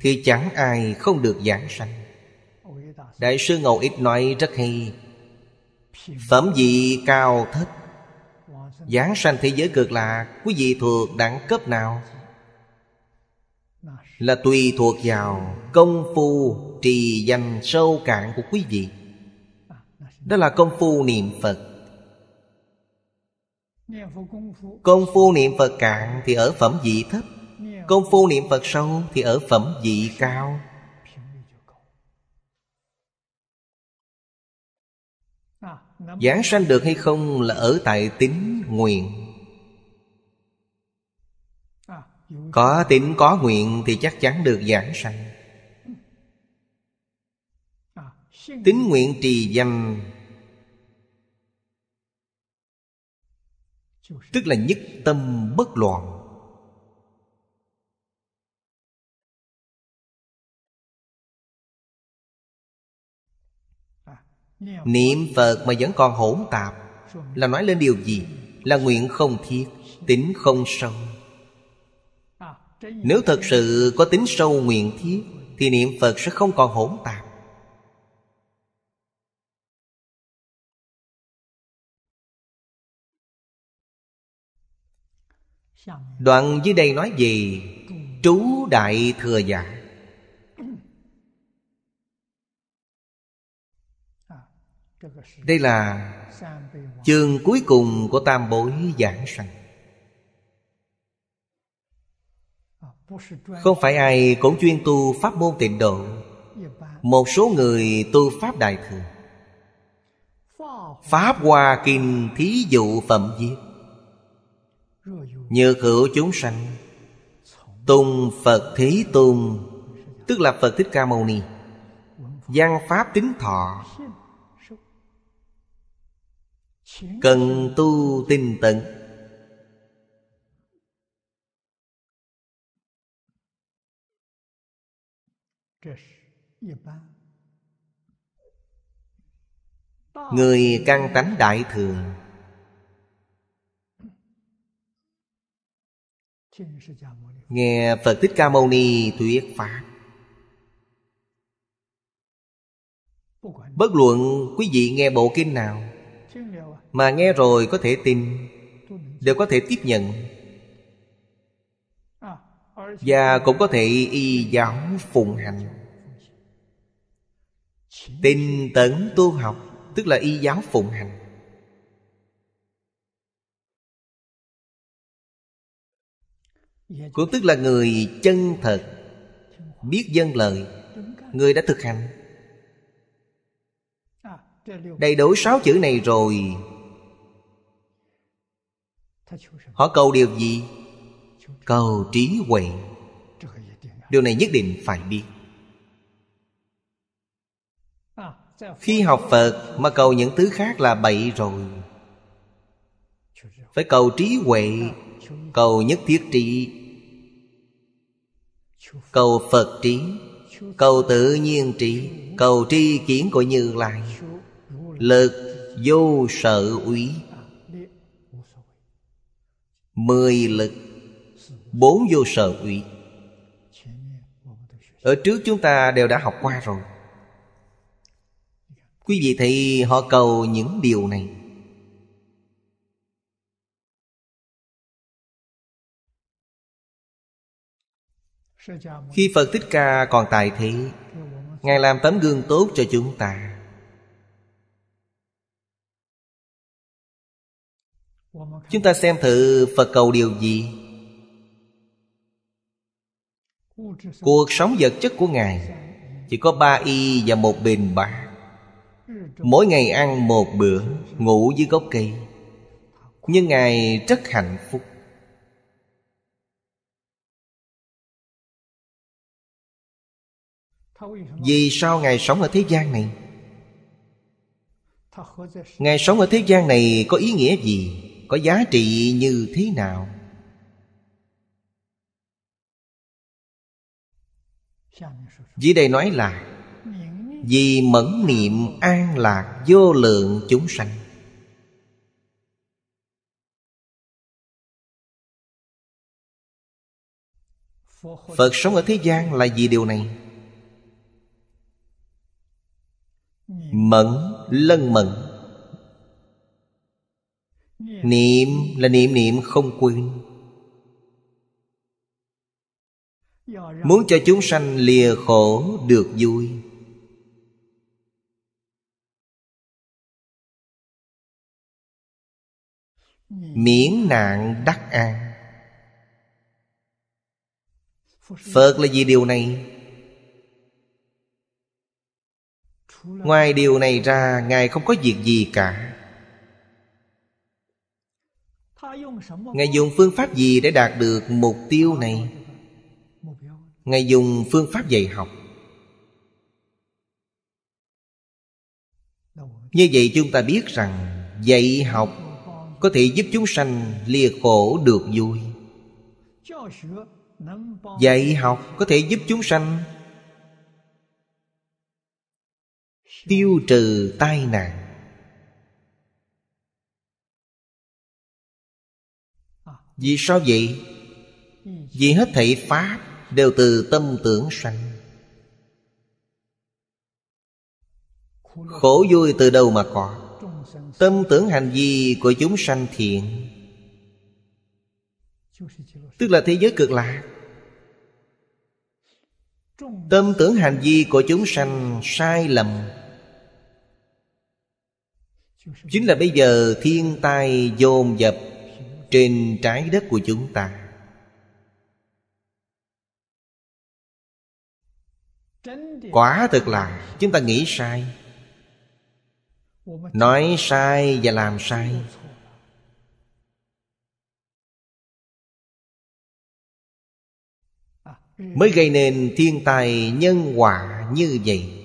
A: Thì chẳng ai không được giảng sanh Đại sư Ngầu ít nói rất hay Phẩm vị cao thích. Giảng sanh thế giới cực lạc Quý vị thuộc đẳng cấp nào Là tùy thuộc vào công phu trì danh sâu cạn của quý vị Đó là công phu niệm Phật Công phu niệm Phật cạn thì ở phẩm vị thấp Công phu niệm Phật sâu thì ở phẩm vị cao Giảng sanh được hay không là ở tại tính nguyện à, Có tính có nguyện thì chắc chắn được giảng sanh
C: à, Tính nguyện
A: trì danh Tức là nhất tâm bất loạn Niệm Phật mà vẫn còn hỗn tạp Là nói lên điều gì? Là nguyện không thiết Tính không sâu Nếu thật sự có tính sâu nguyện thiết Thì niệm Phật sẽ không còn hỗn tạp Đoạn dưới đây nói gì Trú Đại Thừa Giả đây là chương cuối cùng của tam bối giảng sanh không phải ai cũng chuyên tu pháp môn tịnh độ một số người tu pháp đại thừa pháp hoa kinh thí dụ phẩm viết nhờ hữu chúng sanh Tùng Phật Thế tùng, Tức là Phật Thích Ca Mâu Ni Văn Pháp Tính Thọ cần tu tinh tấn người căn tánh đại thừa nghe phật thích ca mâu ni thuyết pháp bất luận quý vị nghe bộ kinh nào mà nghe rồi có thể tin đều có thể tiếp nhận và cũng có thể y giáo phụng hành tin tấn tu học tức là y giáo phụng hành cũng tức là người chân thật biết dân lời người đã thực hành đầy đủ sáu chữ này rồi Họ cầu điều gì? Cầu trí huệ Điều này nhất định phải biết
C: à, Khi học Phật
A: mà cầu những thứ khác là bậy rồi Phải cầu trí huệ à, Cầu nhất thiết trí Cầu Phật trí Cầu tự nhiên trí Cầu tri kiến của Như Lai Lực vô sở úy mười lực bốn vô sở ủy ở trước chúng ta đều đã học qua rồi quý vị thì họ cầu những điều này khi phật thích ca còn tại thế ngài làm tấm gương tốt cho chúng ta Chúng ta xem thử Phật cầu điều gì Cuộc sống vật chất của Ngài Chỉ có ba y và một bình bạc Mỗi ngày ăn một bữa Ngủ dưới gốc cây Nhưng Ngài rất hạnh phúc Vì sao Ngài sống ở thế gian này Ngài sống ở thế gian này có ý nghĩa gì có giá trị như thế nào dưới đây nói là vì mẫn niệm an lạc vô lượng chúng sanh
B: phật sống ở thế
A: gian là vì điều này mẫn lân mẫn Niệm là niệm niệm không quên Muốn cho chúng sanh lìa khổ được vui Miễn nạn đắc an Phật là gì điều này? Ngoài điều này ra Ngài không có việc gì cả ngài dùng phương pháp gì để đạt được mục tiêu này ngài dùng phương pháp dạy học như vậy chúng ta biết rằng dạy học có thể giúp chúng sanh lìa khổ được vui dạy học có thể giúp chúng sanh tiêu trừ tai nạn Vì sao vậy? Vì hết thảy Pháp đều từ tâm tưởng sanh Khổ vui từ đâu mà có Tâm tưởng hành vi của chúng sanh thiện Tức là thế giới cực lạc Tâm tưởng hành vi của chúng sanh sai lầm Chính là bây giờ thiên tai dồn dập trên trái đất của chúng ta quả thực là chúng ta nghĩ sai nói sai và làm sai
B: mới gây nên thiên tài nhân quả như vậy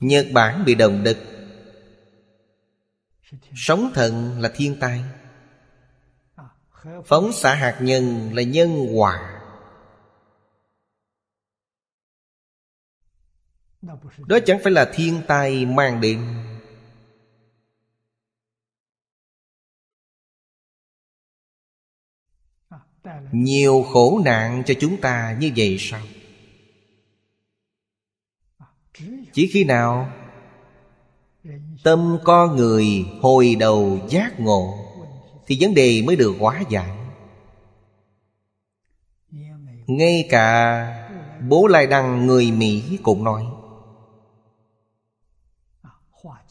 C: Nhật
A: Bản bị động đất Sóng thần là thiên tai Phóng xạ hạt nhân là nhân quả Đó chẳng phải là thiên tai mang đến Nhiều khổ nạn cho chúng ta như vậy sao chỉ khi nào tâm con người hồi đầu giác ngộ thì vấn đề mới được hóa giải ngay cả bố lai đăng người mỹ cũng nói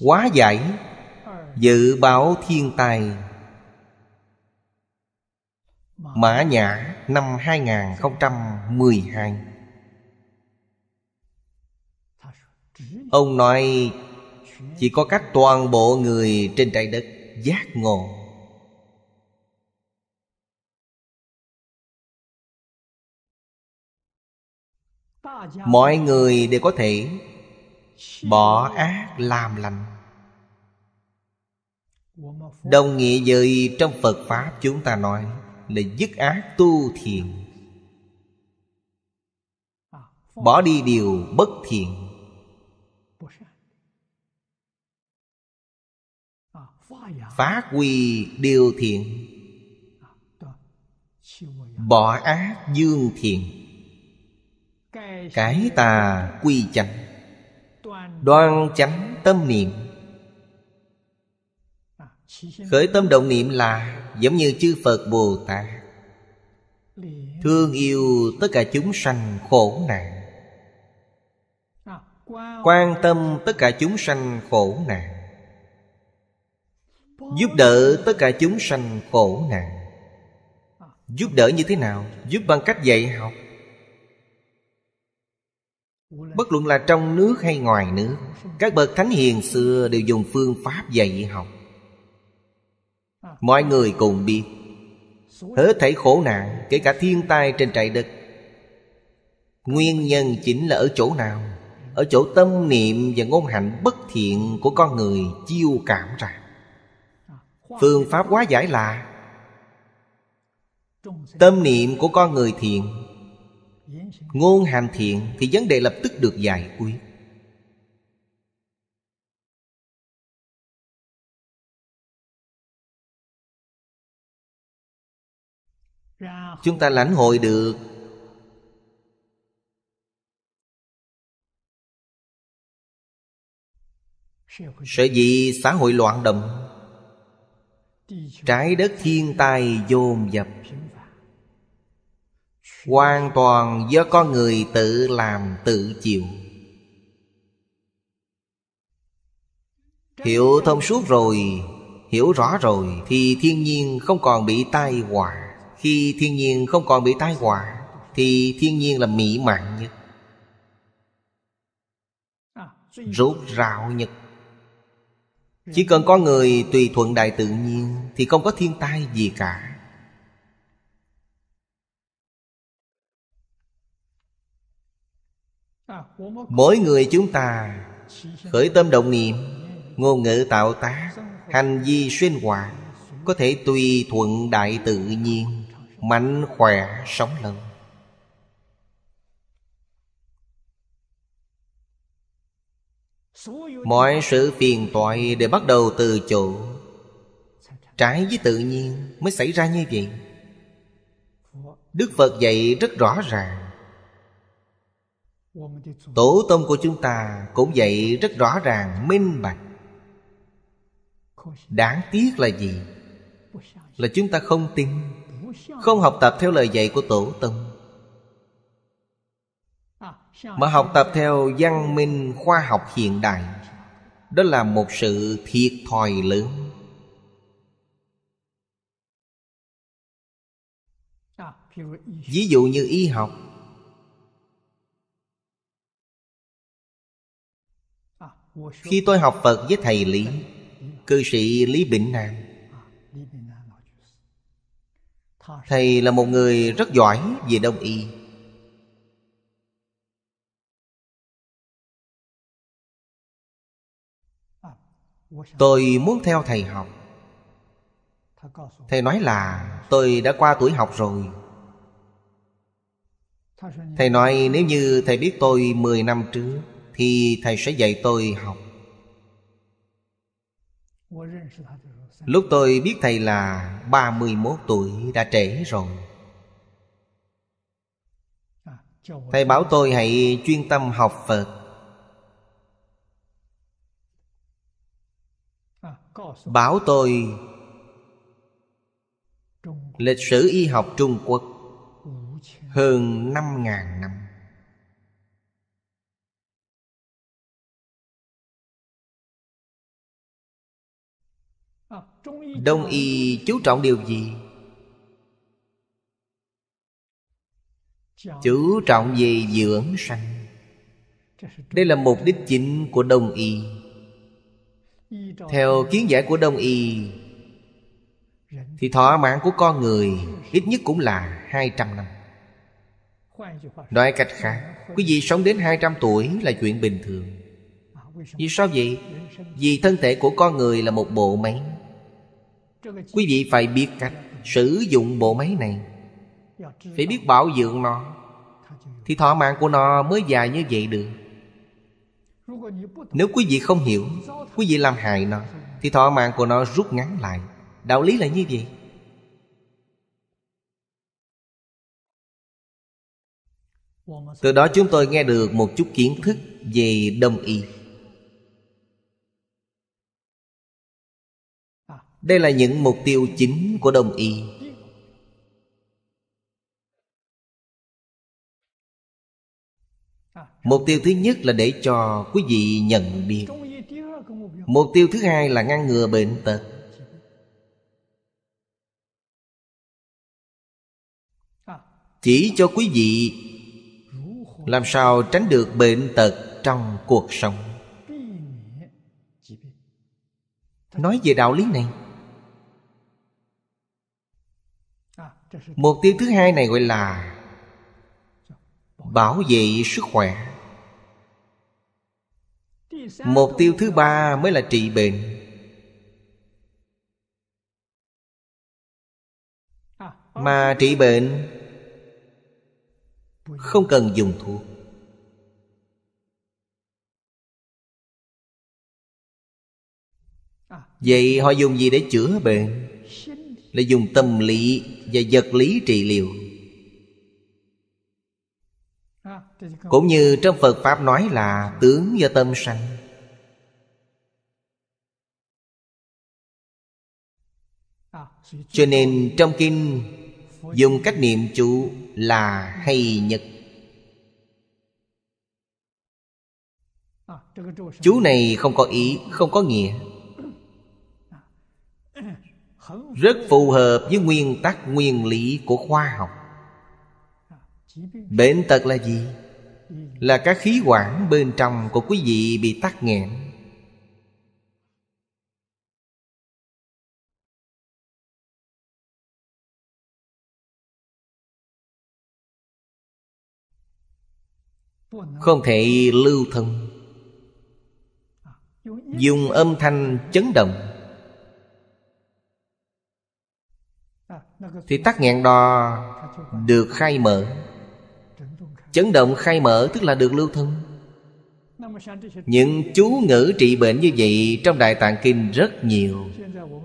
A: hóa giải dự báo thiên tài mã nhã năm 2012 Ông nói Chỉ có cách toàn bộ người trên trái đất giác ngộ
B: Mọi người đều có
A: thể Bỏ ác làm lành Đồng nghĩa với trong Phật Pháp chúng ta nói Là dứt ác tu thiện Bỏ đi điều bất thiện Dạ. phát quy điều thiện bỏ ác dương thiện cái tà quy chánh đoan chánh tâm niệm khởi tâm động niệm là giống như chư phật bồ tát thương yêu tất cả chúng sanh khổ nạn quan tâm tất cả chúng sanh khổ nạn giúp đỡ tất cả chúng sanh khổ nạn giúp đỡ như thế nào giúp bằng cách dạy học bất luận là trong nước hay ngoài nước các bậc thánh hiền xưa đều dùng phương pháp dạy học mọi người cùng biết hết thảy khổ nạn kể cả thiên tai trên trại đất nguyên nhân chính là ở chỗ nào ở chỗ tâm niệm và ngôn hạnh bất thiện của con người chiêu cảm ra phương pháp quá giải là tâm niệm của con người thiện ngôn hành thiện thì vấn đề lập tức được giải
B: quyết chúng ta lãnh hội được
A: sở dĩ xã hội loạn động Trái đất thiên tai dồn dập Hoàn toàn do con người tự làm tự chịu Hiểu thông suốt rồi Hiểu rõ rồi Thì thiên nhiên không còn bị tai họa Khi thiên nhiên không còn bị tai họa Thì thiên nhiên là mỹ mạn nhất Rốt rạo nhất chỉ cần có người tùy thuận đại tự nhiên Thì không có thiên tai gì cả Mỗi người chúng ta Khởi tâm động niệm Ngôn ngữ tạo tác Hành vi xuyên hoạt Có thể tùy thuận đại tự nhiên Mạnh khỏe sống lâu Mọi sự phiền toại đều bắt đầu từ chỗ Trái với tự nhiên mới xảy ra như vậy Đức Phật dạy rất rõ ràng Tổ tông của chúng ta cũng dạy rất rõ ràng, minh bạch Đáng tiếc là gì? Là chúng ta không tin Không học tập theo lời dạy của Tổ tông mà học tập theo văn minh khoa học hiện đại đó là một sự thiệt thòi lớn ví dụ như y học khi tôi học phật với thầy lý cư sĩ lý bỉnh nam thầy là một người rất giỏi về đông y Tôi muốn theo thầy học Thầy nói là tôi đã qua tuổi học rồi Thầy nói nếu như thầy biết tôi 10 năm trước Thì thầy sẽ dạy tôi học Lúc tôi biết thầy là 31 tuổi đã trễ rồi Thầy bảo tôi hãy chuyên tâm học Phật Bảo tôi Lịch sử y học Trung Quốc Hơn năm ngàn năm Đông y chú trọng điều gì? Chú trọng về dưỡng sanh Đây là mục đích chính của Đông y
C: theo kiến giải của
A: đông y thì thọ mạng của con người ít nhất cũng là 200 năm Nói cách khác Quý vị sống đến 200 tuổi là chuyện bình thường Vì sao vậy? Vì thân thể của con người là một bộ máy Quý vị phải biết cách sử dụng bộ máy này Phải biết bảo dưỡng nó Thì thọ mạng của nó mới dài như vậy được Nếu quý vị không hiểu quý vị làm hại nó thì thọ mạng của nó rút ngắn lại đạo lý là như vậy từ đó chúng tôi nghe được một chút kiến thức về đông y đây là những mục tiêu chính của đông y mục tiêu thứ nhất là để cho quý vị nhận biết mục tiêu thứ hai là ngăn ngừa bệnh tật chỉ cho quý vị làm sao tránh được bệnh tật trong cuộc sống nói về đạo lý này mục tiêu thứ hai này gọi là bảo vệ sức khỏe
C: mục tiêu thứ
A: ba mới là trị bệnh mà trị bệnh
B: không cần dùng thuốc
A: vậy họ dùng gì để chữa bệnh là dùng tâm lý và vật lý trị liệu cũng như trong phật pháp nói là tướng do tâm sanh cho nên trong kinh dùng cách niệm chú là hay nhất chú này không có ý không có nghĩa rất phù hợp với nguyên tắc nguyên lý của khoa học bệnh tật là gì là các khí quản bên trong của quý vị bị tắc nghẽn Không thể lưu thông Dùng âm thanh chấn động Thì tắc nghẹn đo được khai mở Chấn động khai mở tức là được lưu thông Những chú ngữ trị bệnh như vậy Trong Đại Tạng Kinh rất nhiều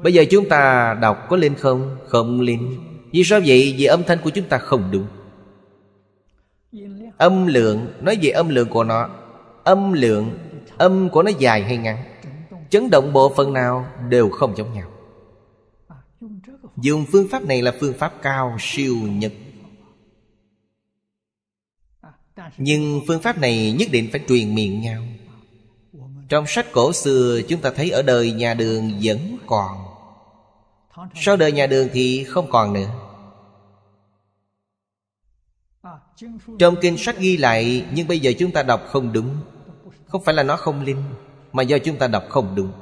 A: Bây giờ chúng ta đọc có lên không? Không lên Vì sao vậy? Vì âm thanh của chúng ta không đúng âm lượng nói về âm lượng của nó âm lượng âm của nó dài hay ngắn chấn động bộ phận nào đều không giống nhau dùng phương pháp này là phương pháp cao siêu nhất nhưng phương pháp này nhất định phải truyền miệng nhau trong sách cổ xưa chúng ta thấy ở đời nhà đường vẫn còn sau đời nhà đường thì không còn nữa trong kinh sách ghi lại nhưng bây giờ chúng ta đọc không đúng không phải là nó không linh mà do chúng ta đọc không đúng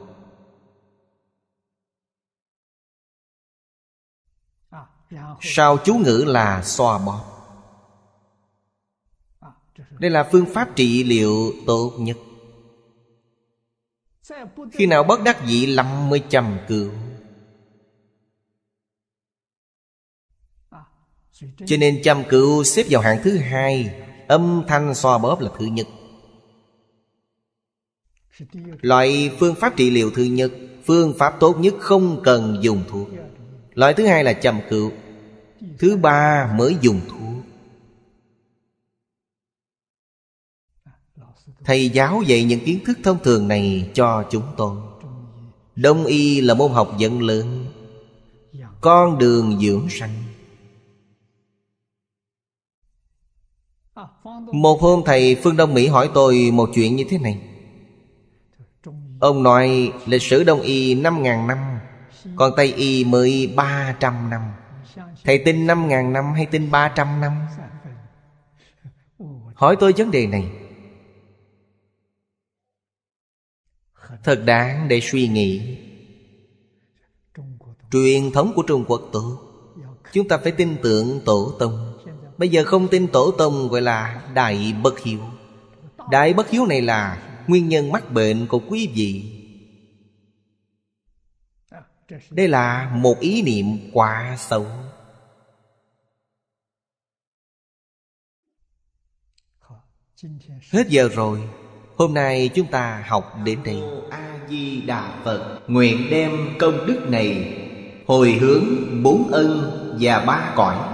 A: sau chú ngữ là xoa bóp đây là phương pháp trị liệu tốt nhất khi nào bất đắc dĩ lầm mới chầm cựu cho nên chăm cựu xếp vào hạng thứ hai âm thanh xoa bóp là thứ nhất loại phương pháp trị liệu thứ nhất phương pháp tốt nhất không cần dùng thuốc loại thứ hai là chăm cựu thứ ba mới dùng thuốc thầy giáo dạy những kiến thức thông thường này cho chúng tôi đông y là môn học dẫn lớn con đường dưỡng sanh Một hôm thầy Phương Đông Mỹ hỏi tôi một chuyện như thế này Ông nói lịch sử Đông Y 5.000 năm Còn Tây Y mới 300 năm Thầy tin 5.000 năm hay tin 300 năm Hỏi tôi vấn đề này Thật đáng để suy nghĩ Truyền thống của Trung Quốc tổ Chúng ta phải tin tưởng tổ tông Bây giờ không tin tổ tông gọi là đại bất hiếu Đại bất hiếu này là nguyên nhân mắc bệnh của quý vị Đây là một ý niệm quá xấu Hết giờ rồi Hôm nay chúng ta học đến đây A Di Đà Phật nguyện đem công đức này hồi hướng bốn ân và ba cõi